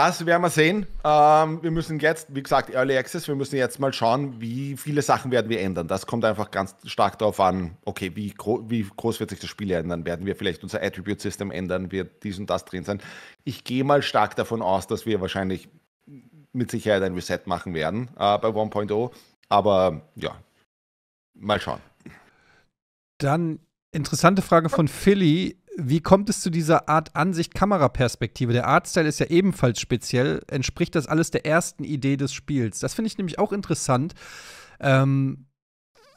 das werden wir sehen. Ähm, wir müssen jetzt, wie gesagt, Early Access, wir müssen jetzt mal schauen, wie viele Sachen werden wir ändern. Das kommt einfach ganz stark darauf an, okay, wie, gro wie groß wird sich das Spiel ändern? Werden wir vielleicht unser Attribute-System ändern? Wird dies und das drin sein? Ich gehe mal stark davon aus, dass wir wahrscheinlich mit Sicherheit ein Reset machen werden äh, bei 1.0. Aber ja, mal schauen. Dann interessante Frage von Philly. Wie kommt es zu dieser Art Ansicht Kameraperspektive? Der Artstyle ist ja ebenfalls speziell. Entspricht das alles der ersten Idee des Spiels? Das finde ich nämlich auch interessant. Ähm,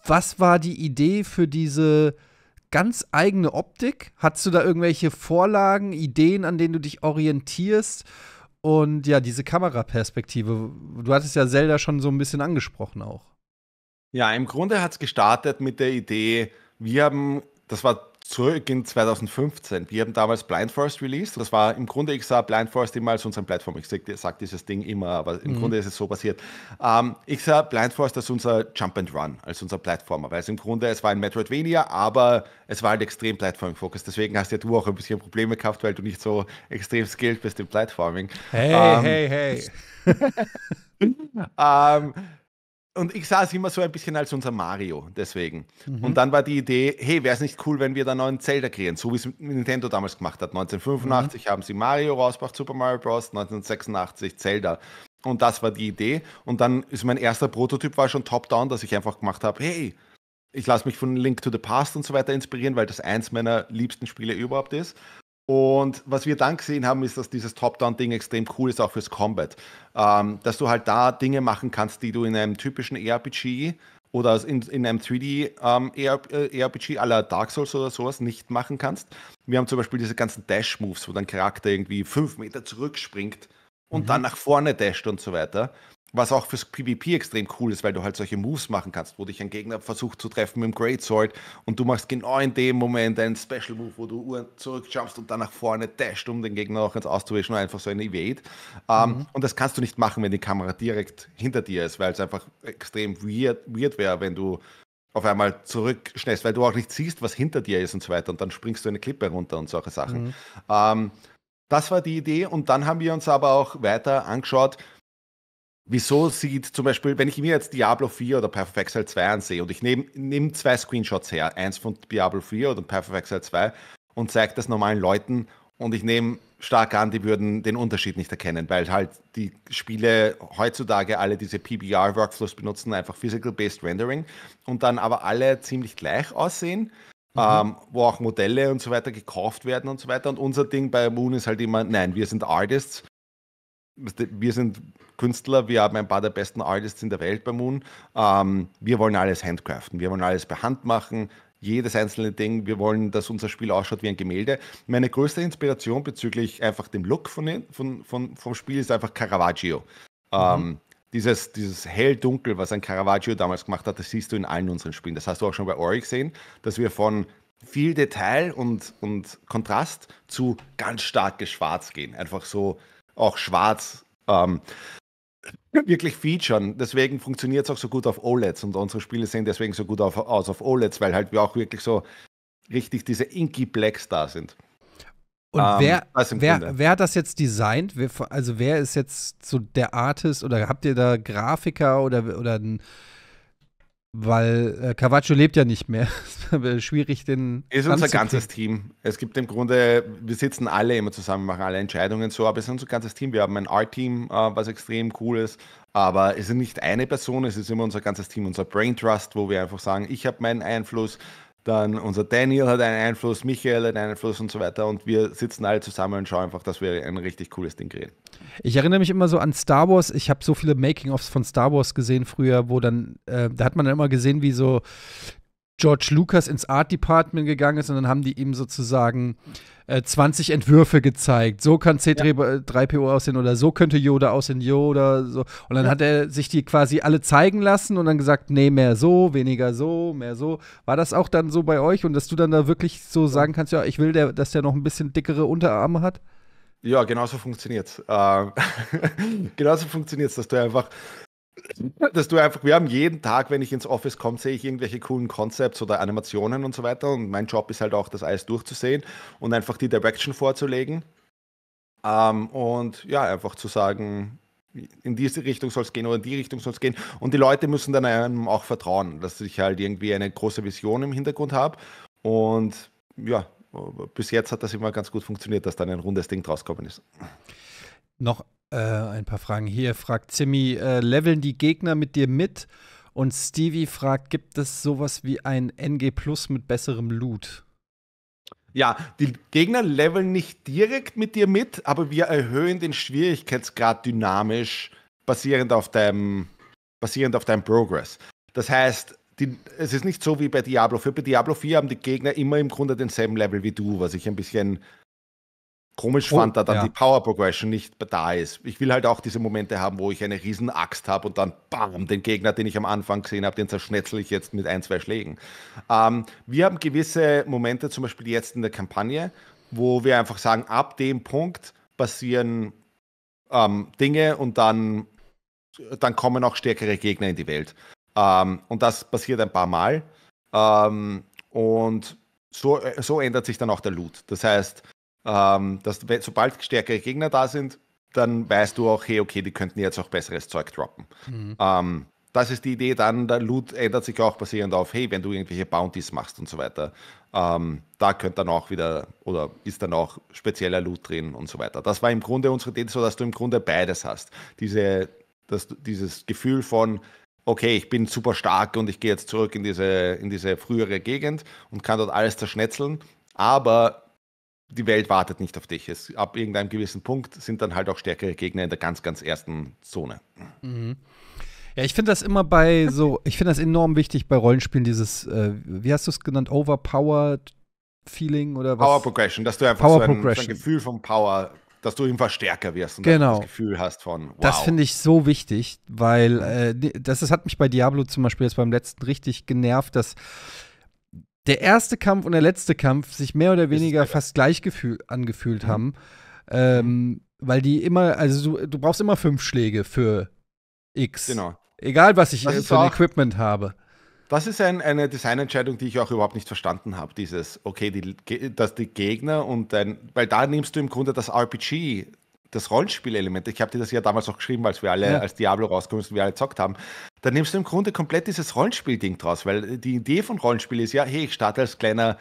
was war die Idee für diese ganz eigene Optik? Hattest du da irgendwelche Vorlagen, Ideen, an denen du dich orientierst? Und ja, diese Kameraperspektive. Du hattest ja Zelda schon so ein bisschen angesprochen auch. Ja, im Grunde hat es gestartet mit der Idee, wir haben, das war zurück in 2015. Wir haben damals Blind Forest released. Das war im Grunde, ich sah Blind Forest immer als unseren Plattform. Ich sage dieses Ding immer, aber im mhm. Grunde ist es so passiert. Ähm, ich sah Blind Forest als unser Jump and Run, als unser Plattformer, weil es im Grunde, es war ein Metroidvania, aber es war halt extrem Plattform-Fokus. Deswegen hast ja du auch ein bisschen Probleme gehabt, weil du nicht so extrem skilled bist im Plattforming. Hey, ähm, hey, hey. ähm, und ich sah es immer so ein bisschen als unser Mario, deswegen. Mhm. Und dann war die Idee, hey, wäre es nicht cool, wenn wir da neuen Zelda kreieren, so wie es Nintendo damals gemacht hat. 1985 mhm. haben sie Mario rausgebracht, Super Mario Bros., 1986 Zelda. Und das war die Idee. Und dann ist mein erster Prototyp war schon top-down, dass ich einfach gemacht habe, hey, ich lasse mich von Link to the Past und so weiter inspirieren, weil das eins meiner liebsten Spiele überhaupt ist. Und was wir dann gesehen haben, ist, dass dieses Top-Down-Ding extrem cool ist, auch fürs Combat. Ähm, dass du halt da Dinge machen kannst, die du in einem typischen RPG oder in, in einem 3D-RPG ähm, aller äh, Dark Souls oder sowas nicht machen kannst. Wir haben zum Beispiel diese ganzen Dash-Moves, wo dein Charakter irgendwie fünf Meter zurückspringt und mhm. dann nach vorne dasht und so weiter. Was auch fürs PvP extrem cool ist, weil du halt solche Moves machen kannst, wo dich ein Gegner versucht zu treffen mit dem Greatsword und du machst genau in dem Moment einen Special Move, wo du zurückjumpst und dann nach vorne dasht, um den Gegner auch ins Auszuwischen, einfach so ein Evade. Ähm, mhm. Und das kannst du nicht machen, wenn die Kamera direkt hinter dir ist, weil es einfach extrem weird, weird wäre, wenn du auf einmal zurückschnellst, weil du auch nicht siehst, was hinter dir ist und so weiter. Und dann springst du eine Klippe runter und solche Sachen. Mhm. Ähm, das war die Idee. Und dann haben wir uns aber auch weiter angeschaut, Wieso sieht zum Beispiel, wenn ich mir jetzt Diablo 4 oder Perfect of 2 ansehe und ich nehme nehm zwei Screenshots her, eins von Diablo 4 oder Perfect of 2 und zeige das normalen Leuten und ich nehme stark an, die würden den Unterschied nicht erkennen, weil halt die Spiele heutzutage alle diese PBR-Workflows benutzen, einfach Physical-Based Rendering und dann aber alle ziemlich gleich aussehen. Mhm. Ähm, wo auch Modelle und so weiter gekauft werden und so weiter. Und unser Ding bei Moon ist halt immer, nein, wir sind Artists wir sind Künstler, wir haben ein paar der besten Artists in der Welt bei Moon. Ähm, wir wollen alles handcraften, wir wollen alles per Hand machen, jedes einzelne Ding. Wir wollen, dass unser Spiel ausschaut wie ein Gemälde. Meine größte Inspiration bezüglich einfach dem Look von, von, von vom Spiel ist einfach Caravaggio. Ähm, mhm. dieses, dieses hell-dunkel, was ein Caravaggio damals gemacht hat, das siehst du in allen unseren Spielen. Das hast du auch schon bei Ori gesehen, dass wir von viel Detail und, und Kontrast zu ganz starkes Schwarz gehen. Einfach so, auch schwarz ähm, wirklich featuren. Deswegen funktioniert es auch so gut auf OLEDs und unsere Spiele sehen deswegen so gut auf, aus auf OLEDs, weil halt wir auch wirklich so richtig diese Inky Blacks da sind. Und ähm, wer, wer, wer, hat das jetzt designt? also wer ist jetzt so der Artist oder habt ihr da Grafiker oder, oder ein weil äh, Cavaccio lebt ja nicht mehr. schwierig, den. Es ist unser ganzes Team. Es gibt im Grunde, wir sitzen alle immer zusammen, machen alle Entscheidungen so, aber es ist unser ganzes Team. Wir haben ein R-Team, äh, was extrem cool ist. Aber es ist nicht eine Person, es ist immer unser ganzes Team, unser Brain Trust, wo wir einfach sagen, ich habe meinen Einfluss, dann unser Daniel hat einen Einfluss, Michael hat einen Einfluss und so weiter. Und wir sitzen alle zusammen und schauen einfach, dass wir ein richtig cooles Ding kriegen. Ich erinnere mich immer so an Star Wars. Ich habe so viele Making-ofs von Star Wars gesehen früher, wo dann, äh, da hat man dann immer gesehen, wie so George Lucas ins Art Department gegangen ist und dann haben die ihm sozusagen 20 äh, Entwürfe gezeigt. So kann C3PO äh, aussehen oder so könnte Yoda aussehen, Yoda so. Und dann ja. hat er sich die quasi alle zeigen lassen und dann gesagt, nee, mehr so, weniger so, mehr so. War das auch dann so bei euch und dass du dann da wirklich so ja. sagen kannst, ja, ich will, der, dass der noch ein bisschen dickere Unterarme hat? Ja, genauso funktioniert es. Ähm, genauso funktioniert es, dass du einfach dass du einfach, wir haben jeden Tag, wenn ich ins Office komme, sehe ich irgendwelche coolen Konzepte oder Animationen und so weiter. Und mein Job ist halt auch, das alles durchzusehen und einfach die Direction vorzulegen. Ähm, und ja, einfach zu sagen, in diese Richtung soll es gehen oder in die Richtung soll es gehen. Und die Leute müssen dann einem auch vertrauen, dass ich halt irgendwie eine große Vision im Hintergrund habe. Und ja, bis jetzt hat das immer ganz gut funktioniert, dass dann ein rundes Ding draus gekommen ist. Noch äh, ein paar Fragen hier. Fragt Zimmy, äh, leveln die Gegner mit dir mit? Und Stevie fragt, gibt es sowas wie ein NG Plus mit besserem Loot? Ja, die Gegner leveln nicht direkt mit dir mit, aber wir erhöhen den Schwierigkeitsgrad dynamisch basierend auf deinem, basierend auf deinem Progress. Das heißt, die, es ist nicht so wie bei Diablo 4. Bei Diablo 4 haben die Gegner immer im Grunde denselben Level wie du, was ich ein bisschen Komisch oh, fand, da dann ja. die Power Progression nicht da ist. Ich will halt auch diese Momente haben, wo ich eine riesen Axt habe und dann bam, den Gegner, den ich am Anfang gesehen habe, den zerschnetzel ich jetzt mit ein, zwei Schlägen. Ähm, wir haben gewisse Momente, zum Beispiel jetzt in der Kampagne, wo wir einfach sagen, ab dem Punkt passieren ähm, Dinge und dann, dann kommen auch stärkere Gegner in die Welt. Ähm, und das passiert ein paar Mal. Ähm, und so, äh, so ändert sich dann auch der Loot. Das heißt, ähm, dass sobald stärkere Gegner da sind, dann weißt du auch, hey, okay, die könnten jetzt auch besseres Zeug droppen. Mhm. Ähm, das ist die Idee, dann der Loot ändert sich auch basierend auf, hey, wenn du irgendwelche Bounties machst und so weiter, ähm, da könnte dann auch wieder oder ist dann auch spezieller Loot drin und so weiter. Das war im Grunde unsere Idee, so dass du im Grunde beides hast. Diese, das, dieses Gefühl von, okay, ich bin super stark und ich gehe jetzt zurück in diese, in diese frühere Gegend und kann dort alles zerschnetzeln, aber die Welt wartet nicht auf dich. Es, ab irgendeinem gewissen Punkt sind dann halt auch stärkere Gegner in der ganz, ganz ersten Zone. Mhm. Ja, ich finde das immer bei so, ich finde das enorm wichtig bei Rollenspielen, dieses, äh, wie hast du es genannt, Overpowered Feeling oder was? Power Progression, dass du einfach so ein, so, ein, Gefühl von Power, dass du einfach stärker wirst und genau. das Gefühl hast von wow. Das finde ich so wichtig, weil äh, ne, das, das hat mich bei Diablo zum Beispiel jetzt beim letzten richtig genervt, dass der erste Kampf und der letzte Kampf sich mehr oder weniger fast gleich angefühlt mhm. haben. Ähm, weil die immer, also du, du, brauchst immer fünf Schläge für X. Genau. Egal, was ich das äh, für ein Equipment habe. Das ist ein, eine Designentscheidung, die ich auch überhaupt nicht verstanden habe. Dieses, okay, die, dass die Gegner und dein, weil da nimmst du im Grunde das RPG das Rollenspielelement, ich habe dir das ja damals auch geschrieben, als wir alle, ja. als Diablo rausgekommen sind, wir alle zockt haben, da nimmst du im Grunde komplett dieses Rollenspiel-Ding draus, weil die Idee von Rollenspiel ist ja, hey, ich starte als kleiner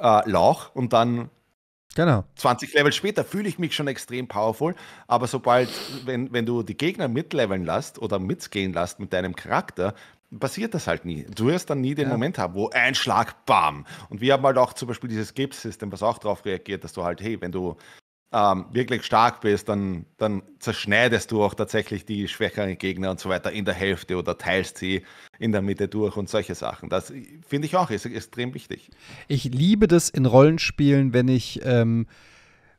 äh, Lauch und dann Genau. 20 Level später fühle ich mich schon extrem powerful, aber sobald, wenn, wenn du die Gegner mitleveln lässt oder mitgehen lässt mit deinem Charakter, passiert das halt nie. Du wirst dann nie den ja. Moment haben, wo ein Schlag, bam. Und wir haben halt auch zum Beispiel dieses Gips-System, was auch darauf reagiert, dass du halt, hey, wenn du ähm, wirklich stark bist, dann, dann zerschneidest du auch tatsächlich die schwächeren Gegner und so weiter in der Hälfte oder teilst sie in der Mitte durch und solche Sachen. Das finde ich auch ist, ist extrem wichtig. Ich liebe das in Rollenspielen, wenn ich, ähm,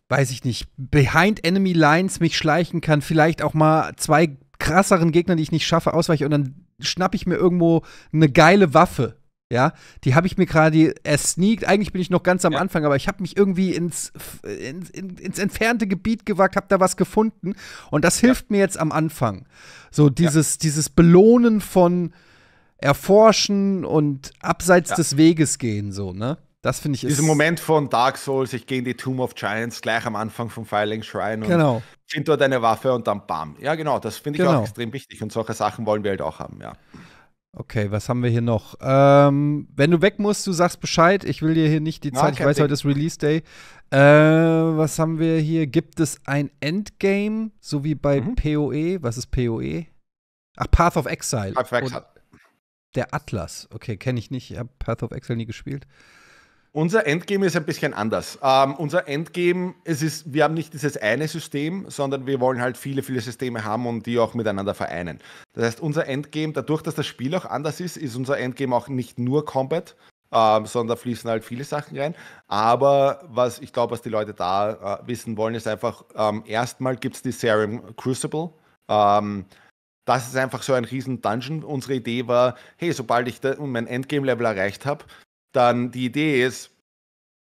weiß ich nicht, behind enemy lines mich schleichen kann, vielleicht auch mal zwei krasseren Gegner, die ich nicht schaffe, ausweichen und dann schnappe ich mir irgendwo eine geile Waffe ja, die habe ich mir gerade ersneakt. Eigentlich bin ich noch ganz am ja. Anfang, aber ich habe mich irgendwie ins, ins, ins, entfernte Gebiet gewagt, habe da was gefunden. Und das hilft ja. mir jetzt am Anfang. So dieses, ja. dieses Belohnen von Erforschen und abseits des Weges gehen, so, ne? Das finde ich ist. Diesen Moment von Dark Souls, ich gehe in die Tomb of Giants gleich am Anfang vom Filing Shrine genau. und finde dort eine Waffe und dann bam. Ja, genau, das finde ich genau. auch extrem wichtig und solche Sachen wollen wir halt auch haben, ja. Okay, was haben wir hier noch? Ähm, wenn du weg musst, du sagst Bescheid. Ich will dir hier nicht die ja, Zeit. Ich weiß, heute ist Release Day. Äh, was haben wir hier? Gibt es ein Endgame, so wie bei mhm. PoE? Was ist PoE? Ach, Path of Exile. Path of Exile. der Atlas. Okay, kenne ich nicht. Ich habe Path of Exile nie gespielt. Unser Endgame ist ein bisschen anders. Ähm, unser Endgame, es ist, wir haben nicht dieses eine System, sondern wir wollen halt viele, viele Systeme haben und die auch miteinander vereinen. Das heißt, unser Endgame, dadurch, dass das Spiel auch anders ist, ist unser Endgame auch nicht nur Combat, ähm, sondern da fließen halt viele Sachen rein. Aber was ich glaube, was die Leute da äh, wissen wollen, ist einfach, ähm, erstmal gibt es die Serum Crucible. Ähm, das ist einfach so ein riesen Dungeon. Unsere Idee war, hey, sobald ich mein Endgame-Level erreicht habe, dann die Idee ist,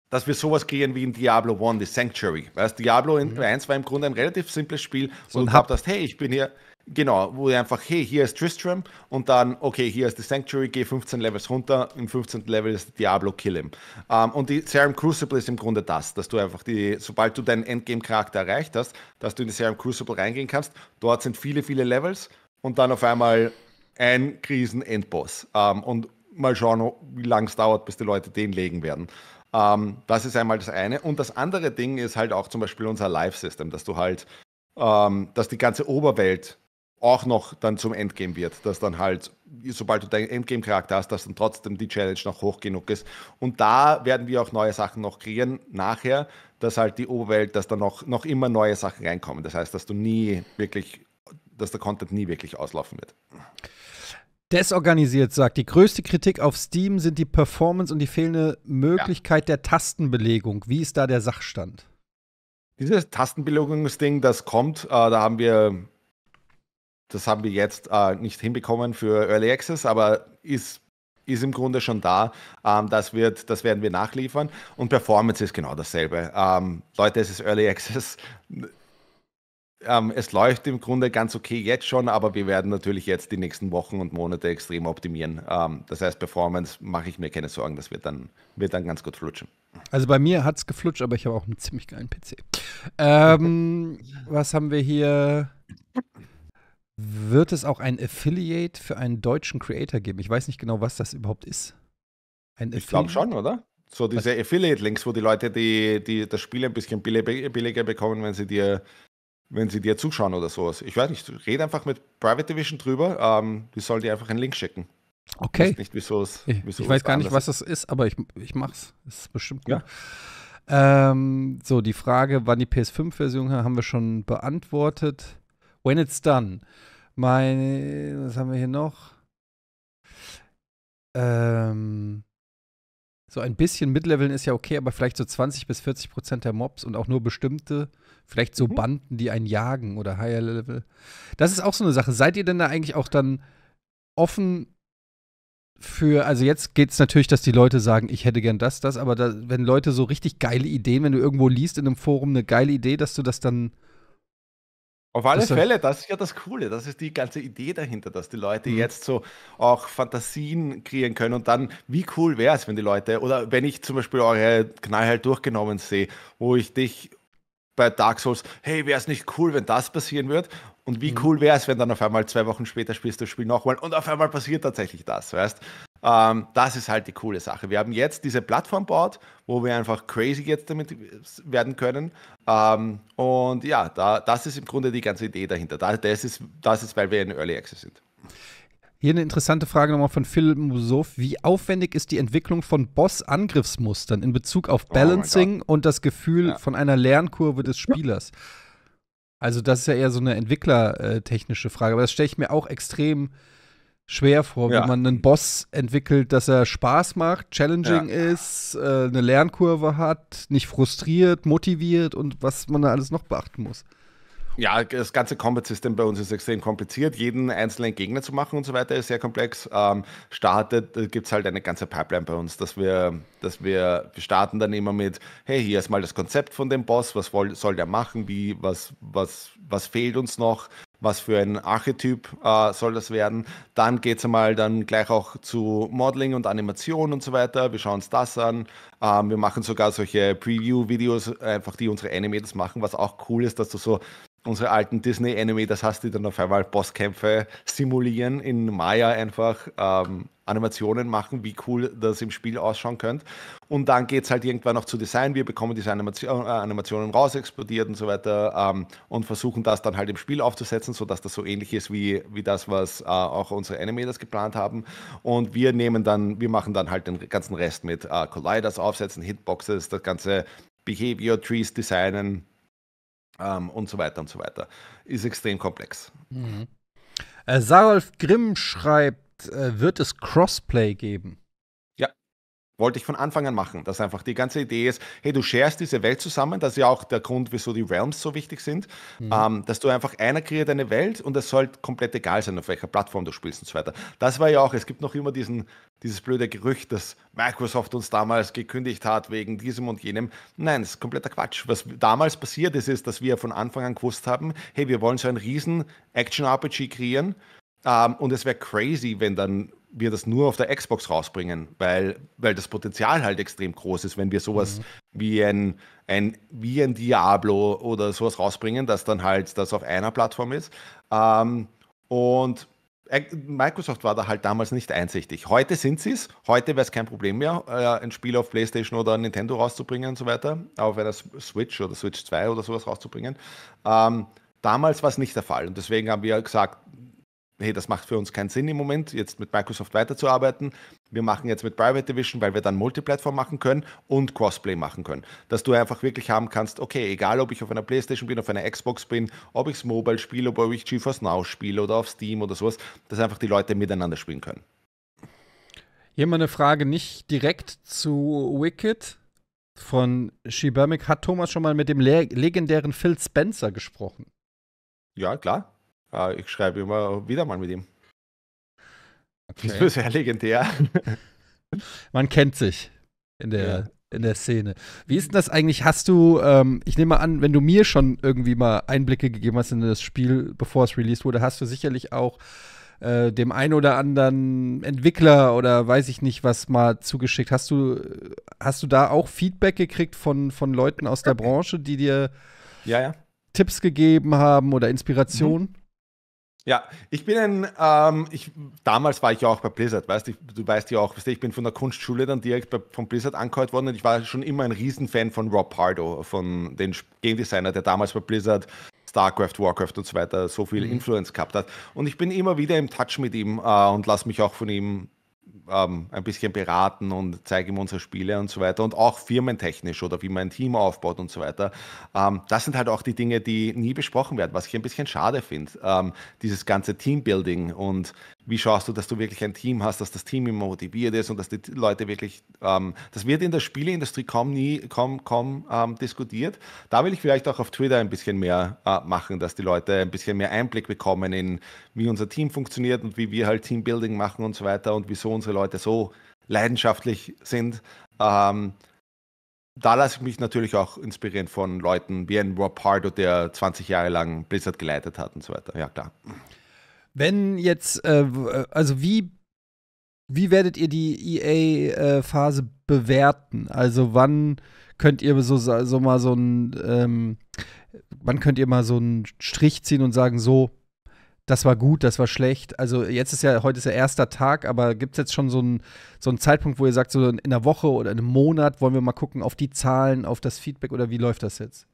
dass wir sowas kreieren wie in Diablo 1, The Sanctuary. Weißt, Diablo mhm. 1 war im Grunde ein relativ simples Spiel, so wo du gehabt hey, ich bin hier, genau, wo du einfach, hey, hier ist Tristram und dann, okay, hier ist The Sanctuary, geh 15 Levels runter, im 15. Level ist Diablo, kill him. Um, ähm, und die Serum Crucible ist im Grunde das, dass du einfach die, sobald du deinen Endgame-Charakter erreicht hast, dass du in die Serum Crucible reingehen kannst, dort sind viele, viele Levels und dann auf einmal ein Krisen-Endboss. Um, ähm, und mal schauen, wie lange es dauert, bis die Leute den legen werden. Ähm, das ist einmal das eine. Und das andere Ding ist halt auch zum Beispiel unser Live-System, dass du halt, ähm, dass die ganze Oberwelt auch noch dann zum Endgame wird, dass dann halt, sobald du deinen Endgame-Charakter hast, dass dann trotzdem die Challenge noch hoch genug ist. Und da werden wir auch neue Sachen noch kreieren nachher, dass halt die Oberwelt, dass da noch, noch immer neue Sachen reinkommen. Das heißt, dass du nie wirklich, dass der Content nie wirklich auslaufen wird. Desorganisiert sagt, die größte Kritik auf Steam sind die Performance und die fehlende Möglichkeit ja. der Tastenbelegung. Wie ist da der Sachstand? Dieses Tastenbelegungsding, das kommt, äh, da haben wir, das haben wir jetzt äh, nicht hinbekommen für Early Access, aber ist, ist im Grunde schon da. Ähm, das, wird, das werden wir nachliefern. Und Performance ist genau dasselbe. Ähm, Leute, es ist Early Access ähm, es läuft im Grunde ganz okay jetzt schon, aber wir werden natürlich jetzt die nächsten Wochen und Monate extrem optimieren. Ähm, das heißt, Performance mache ich mir keine Sorgen, das wird dann, wird dann ganz gut flutschen. Also bei mir hat es geflutscht, aber ich habe auch einen ziemlich geilen PC. Ähm, was haben wir hier? Wird es auch ein Affiliate für einen deutschen Creator geben? Ich weiß nicht genau, was das überhaupt ist. Ein ich glaube schon, oder? So diese Affiliate-Links, wo die Leute die, die das Spiel ein bisschen billiger bekommen, wenn sie dir wenn sie dir zuschauen oder sowas. Ich weiß nicht, rede einfach mit Private Division drüber. Ähm, die sollen dir einfach einen Link schicken. Okay. Ich weiß nicht, wieso es. Wieso ich weiß gar nicht, was das ist, aber ich, ich mach's. Das ist bestimmt gut. Ja. Ähm, so, die Frage, wann die PS5-Version haben wir schon beantwortet. When it's done. Mein, was haben wir hier noch? Ähm, so ein bisschen mitleveln ist ja okay, aber vielleicht so 20 bis 40 Prozent der Mobs und auch nur bestimmte, vielleicht so mhm. Banden, die einen jagen oder higher Level. Das ist auch so eine Sache. Seid ihr denn da eigentlich auch dann offen für, also jetzt geht es natürlich, dass die Leute sagen, ich hätte gern das, das, aber da, wenn Leute so richtig geile Ideen, wenn du irgendwo liest in einem Forum eine geile Idee, dass du das dann auf alle das Fälle, das ist ja das Coole, das ist die ganze Idee dahinter, dass die Leute mhm. jetzt so auch Fantasien kreieren können und dann, wie cool wäre es, wenn die Leute, oder wenn ich zum Beispiel eure Knall halt durchgenommen sehe, wo ich dich bei Dark Souls, hey, wäre es nicht cool, wenn das passieren wird? Und wie mhm. cool wäre es, wenn dann auf einmal zwei Wochen später spielst du das Spiel nochmal und auf einmal passiert tatsächlich das, weißt? du? Ähm, das ist halt die coole Sache. Wir haben jetzt diese Plattform baut, wo wir einfach crazy jetzt damit werden können. Ähm, und ja, da, das ist im Grunde die ganze Idee dahinter. Das ist, das ist, weil wir in Early Access sind. Hier eine interessante Frage nochmal von Phil Musow. Wie aufwendig ist die Entwicklung von Boss-Angriffsmustern in Bezug auf oh Balancing oh und das Gefühl ja. von einer Lernkurve des Spielers? Also, das ist ja eher so eine entwicklertechnische Frage, aber das stelle ich mir auch extrem äh, schwer vor, ja. wenn man einen Boss entwickelt, dass er Spaß macht, challenging ja. ist, äh, eine Lernkurve hat, nicht frustriert, motiviert und was man da alles noch beachten muss. Ja, das ganze Combat-System bei uns ist extrem kompliziert. Jeden einzelnen Gegner zu machen und so weiter ist sehr komplex. Ähm, startet, äh, gibt es halt eine ganze Pipeline bei uns, dass wir, dass wir, wir starten dann immer mit, hey, hier ist mal das Konzept von dem Boss, was soll, der machen, wie, was, was, was fehlt uns noch, was für ein Archetyp äh, soll das werden. Dann geht es einmal dann gleich auch zu Modeling und Animation und so weiter. Wir schauen uns das an. Ähm, wir machen sogar solche Preview-Videos, einfach die unsere Animators machen, was auch cool ist, dass du so unsere alten disney animators hast die dann auf einmal Bosskämpfe simulieren in Maya einfach. Ähm, Animationen machen, wie cool das im Spiel ausschauen könnte. Und dann geht es halt irgendwann noch zu Design. Wir bekommen diese Animation, äh, Animationen raus, explodiert und so weiter ähm, und versuchen das dann halt im Spiel aufzusetzen, sodass das so ähnlich ist wie, wie das, was äh, auch unsere Animators geplant haben. Und wir nehmen dann, wir machen dann halt den ganzen Rest mit äh, Colliders aufsetzen, Hitboxes, das ganze Behavior Trees designen ähm, und so weiter und so weiter. Ist extrem komplex. Mhm. Äh, Sarolf Grimm schreibt, äh, wird es Crossplay geben. Ja, wollte ich von Anfang an machen, dass einfach die ganze Idee ist, hey, du sharest diese Welt zusammen, das ist ja auch der Grund, wieso die Realms so wichtig sind, mhm. ähm, dass du einfach einer kreiert eine Welt und es soll komplett egal sein, auf welcher Plattform du spielst und so weiter. Das war ja auch, es gibt noch immer diesen, dieses blöde Gerücht, dass Microsoft uns damals gekündigt hat wegen diesem und jenem. Nein, das ist kompletter Quatsch. Was damals passiert ist, ist, dass wir von Anfang an gewusst haben, hey, wir wollen so ein riesen Action-RPG kreieren ähm, und es wäre crazy, wenn dann wir das nur auf der Xbox rausbringen, weil, weil das Potenzial halt extrem groß ist, wenn wir sowas mhm. wie, ein, ein, wie ein Diablo oder sowas rausbringen, dass dann halt das auf einer Plattform ist. Ähm, und äh, Microsoft war da halt damals nicht einsichtig. Heute sind sie es. Heute wäre es kein Problem mehr, äh, ein Spiel auf PlayStation oder Nintendo rauszubringen und so weiter, auf einer Switch oder Switch 2 oder sowas rauszubringen. Ähm, damals war es nicht der Fall. Und deswegen haben wir gesagt, hey, das macht für uns keinen Sinn im Moment, jetzt mit Microsoft weiterzuarbeiten. Wir machen jetzt mit Private Division, weil wir dann Multiplattform machen können und Crossplay machen können. Dass du einfach wirklich haben kannst, okay, egal ob ich auf einer Playstation bin, auf einer Xbox bin, ob ich es Mobile spiele, ob ich GeForce Now spiele oder auf Steam oder sowas, dass einfach die Leute miteinander spielen können. Hier mal eine Frage nicht direkt zu Wicked von Shibamik. Hat Thomas schon mal mit dem legendären Phil Spencer gesprochen? Ja, klar. Ah, ich schreibe immer wieder mal mit ihm. Okay. Das ist ja legendär. Man kennt sich in der, ja. in der Szene. Wie ist denn das eigentlich? Hast du, ähm, ich nehme mal an, wenn du mir schon irgendwie mal Einblicke gegeben hast in das Spiel, bevor es released wurde, hast du sicherlich auch äh, dem einen oder anderen Entwickler oder weiß ich nicht was mal zugeschickt. Hast du, hast du da auch Feedback gekriegt von, von Leuten aus der Branche, die dir ja, ja. Tipps gegeben haben oder Inspiration? Mhm. Ja, ich bin ein, ähm, ich, damals war ich ja auch bei Blizzard, weißt du, du weißt ja auch, weißt ich bin von der Kunstschule dann direkt bei, von Blizzard angehört worden und ich war schon immer ein Riesenfan von Rob Pardo, von dem Game Designer, der damals bei Blizzard StarCraft, Warcraft und so weiter so viel mhm. Influence gehabt hat. Und ich bin immer wieder im Touch mit ihm äh, und lasse mich auch von ihm ähm, ein bisschen beraten und zeige ihm unsere Spiele und so weiter und auch firmentechnisch oder wie man ein Team aufbaut und so weiter. Ähm, das sind halt auch die Dinge, die nie besprochen werden, was ich ein bisschen schade finde. Ähm, dieses ganze Teambuilding und wie schaust du, dass du wirklich ein Team hast, dass das Team immer motiviert ist und dass die Leute wirklich, ähm, das wird in der Spieleindustrie kaum nie, kaum, kaum ähm, diskutiert. Da will ich vielleicht auch auf Twitter ein bisschen mehr äh, machen, dass die Leute ein bisschen mehr Einblick bekommen in, wie unser Team funktioniert und wie wir halt Teambuilding machen und so weiter und wieso unsere Leute so leidenschaftlich sind. Ähm, da lasse ich mich natürlich auch inspirieren von Leuten wie ein Rob Pardo, der 20 Jahre lang Blizzard geleitet hat und so weiter. Ja, klar. Wenn jetzt, äh, äh, also wie, wie werdet ihr die EA-Phase äh, bewerten? Also wann könnt ihr so, so mal so ein, ähm, wann könnt ihr mal so einen Strich ziehen und sagen, so, das war gut, das war schlecht. Also jetzt ist ja, heute ist ja erster Tag, aber gibt es jetzt schon so einen, so einen Zeitpunkt, wo ihr sagt, so in einer Woche oder einem Monat wollen wir mal gucken auf die Zahlen, auf das Feedback oder wie läuft das jetzt?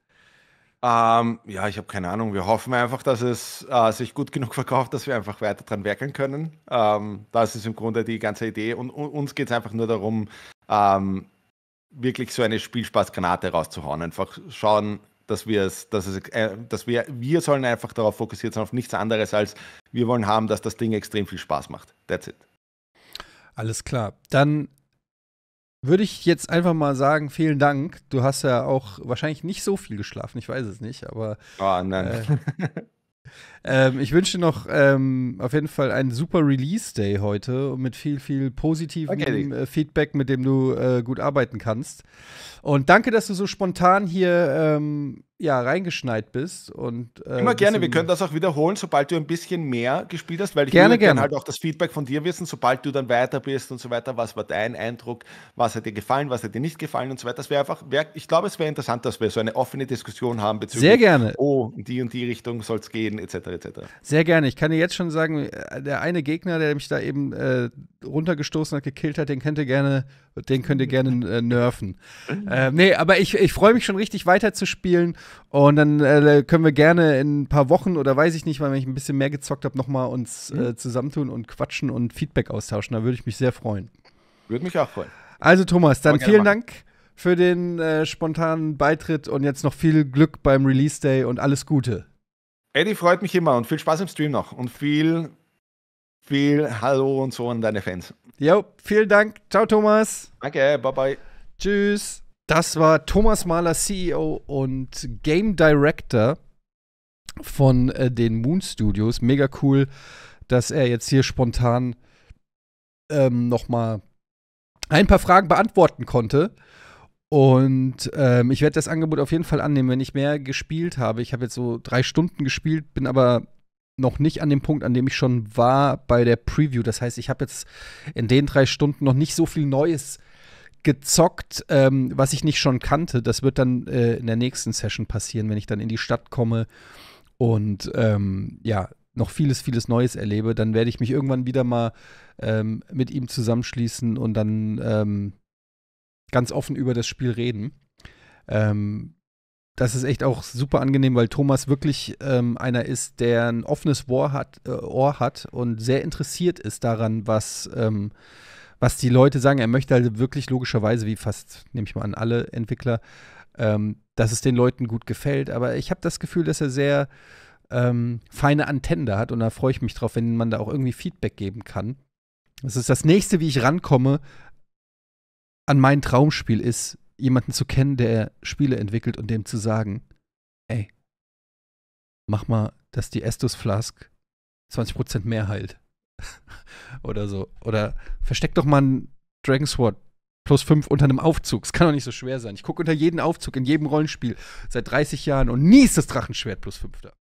Ähm, ja, ich habe keine Ahnung. Wir hoffen einfach, dass es äh, sich gut genug verkauft, dass wir einfach weiter dran werkeln können. Ähm, das ist im Grunde die ganze Idee. Und, und uns geht es einfach nur darum, ähm, wirklich so eine Spielspaßgranate rauszuhauen. Einfach schauen, dass wir es, dass es, äh, dass wir, wir sollen einfach darauf fokussiert sein, auf nichts anderes als wir wollen haben, dass das Ding extrem viel Spaß macht. That's it. Alles klar. Dann würde ich jetzt einfach mal sagen, vielen Dank. Du hast ja auch wahrscheinlich nicht so viel geschlafen, ich weiß es nicht, aber. Oh, nein. Äh, ähm, ich wünsche noch ähm, auf jeden Fall einen super Release-Day heute mit viel, viel positivem okay. Äh, Feedback, mit dem du äh, gut arbeiten kannst. Und danke, dass du so spontan hier ähm, ja, reingeschneit bist. Und, äh, Immer gerne, wir können das auch wiederholen, sobald du ein bisschen mehr gespielt hast, weil ich gerne, gerne. halt auch das Feedback von dir wissen, sobald du dann weiter bist und so weiter, was war dein Eindruck, was hat dir gefallen, was hat dir nicht gefallen und so weiter. Das wäre einfach, wär, ich glaube, es wäre interessant, dass wir so eine offene Diskussion haben bezüglich, Sehr gerne. oh, in die und die Richtung soll es gehen, etc., etc. Sehr gerne, ich kann dir jetzt schon sagen, äh, der eine Gegner, der mich da eben äh, runtergestoßen hat, gekillt hat, den könnte gerne den könnt ihr gerne äh, nerven. Äh, nee, aber ich, ich freue mich schon richtig weiterzuspielen. Und dann äh, können wir gerne in ein paar Wochen oder weiß ich nicht, weil ich ein bisschen mehr gezockt habe, nochmal uns äh, mhm. äh, zusammentun und quatschen und Feedback austauschen. Da würde ich mich sehr freuen. Würde mich auch freuen. Also Thomas, dann vielen machen. Dank für den äh, spontanen Beitritt und jetzt noch viel Glück beim Release Day und alles Gute. Eddie freut mich immer und viel Spaß im Stream noch und viel viel Hallo und so an deine Fans. Jo, vielen Dank. Ciao, Thomas. Danke, bye bye. Tschüss. Das war Thomas Mahler, CEO und Game Director von äh, den Moon Studios. Mega cool, dass er jetzt hier spontan ähm, nochmal ein paar Fragen beantworten konnte. Und ähm, ich werde das Angebot auf jeden Fall annehmen, wenn ich mehr gespielt habe. Ich habe jetzt so drei Stunden gespielt, bin aber noch nicht an dem Punkt, an dem ich schon war bei der Preview. Das heißt, ich habe jetzt in den drei Stunden noch nicht so viel Neues gezockt, ähm, was ich nicht schon kannte. Das wird dann äh, in der nächsten Session passieren, wenn ich dann in die Stadt komme und ähm, ja, noch vieles, vieles Neues erlebe. Dann werde ich mich irgendwann wieder mal ähm, mit ihm zusammenschließen und dann ähm, ganz offen über das Spiel reden. Ähm, das ist echt auch super angenehm, weil Thomas wirklich ähm, einer ist, der ein offenes Ohr hat, äh, Ohr hat und sehr interessiert ist daran, was, ähm, was die Leute sagen. Er möchte halt wirklich logischerweise, wie fast, nehme ich mal an, alle Entwickler, ähm, dass es den Leuten gut gefällt. Aber ich habe das Gefühl, dass er sehr ähm, feine Antennen da hat und da freue ich mich drauf, wenn man da auch irgendwie Feedback geben kann. Das ist das nächste, wie ich rankomme an mein Traumspiel ist, jemanden zu kennen, der Spiele entwickelt und dem zu sagen, ey, mach mal, dass die Estus Flask 20% mehr heilt. Oder so. Oder versteck doch mal ein Dragon Sword plus 5 unter einem Aufzug. Es kann doch nicht so schwer sein. Ich gucke unter jeden Aufzug in jedem Rollenspiel seit 30 Jahren und nie ist das Drachenschwert plus 5 da.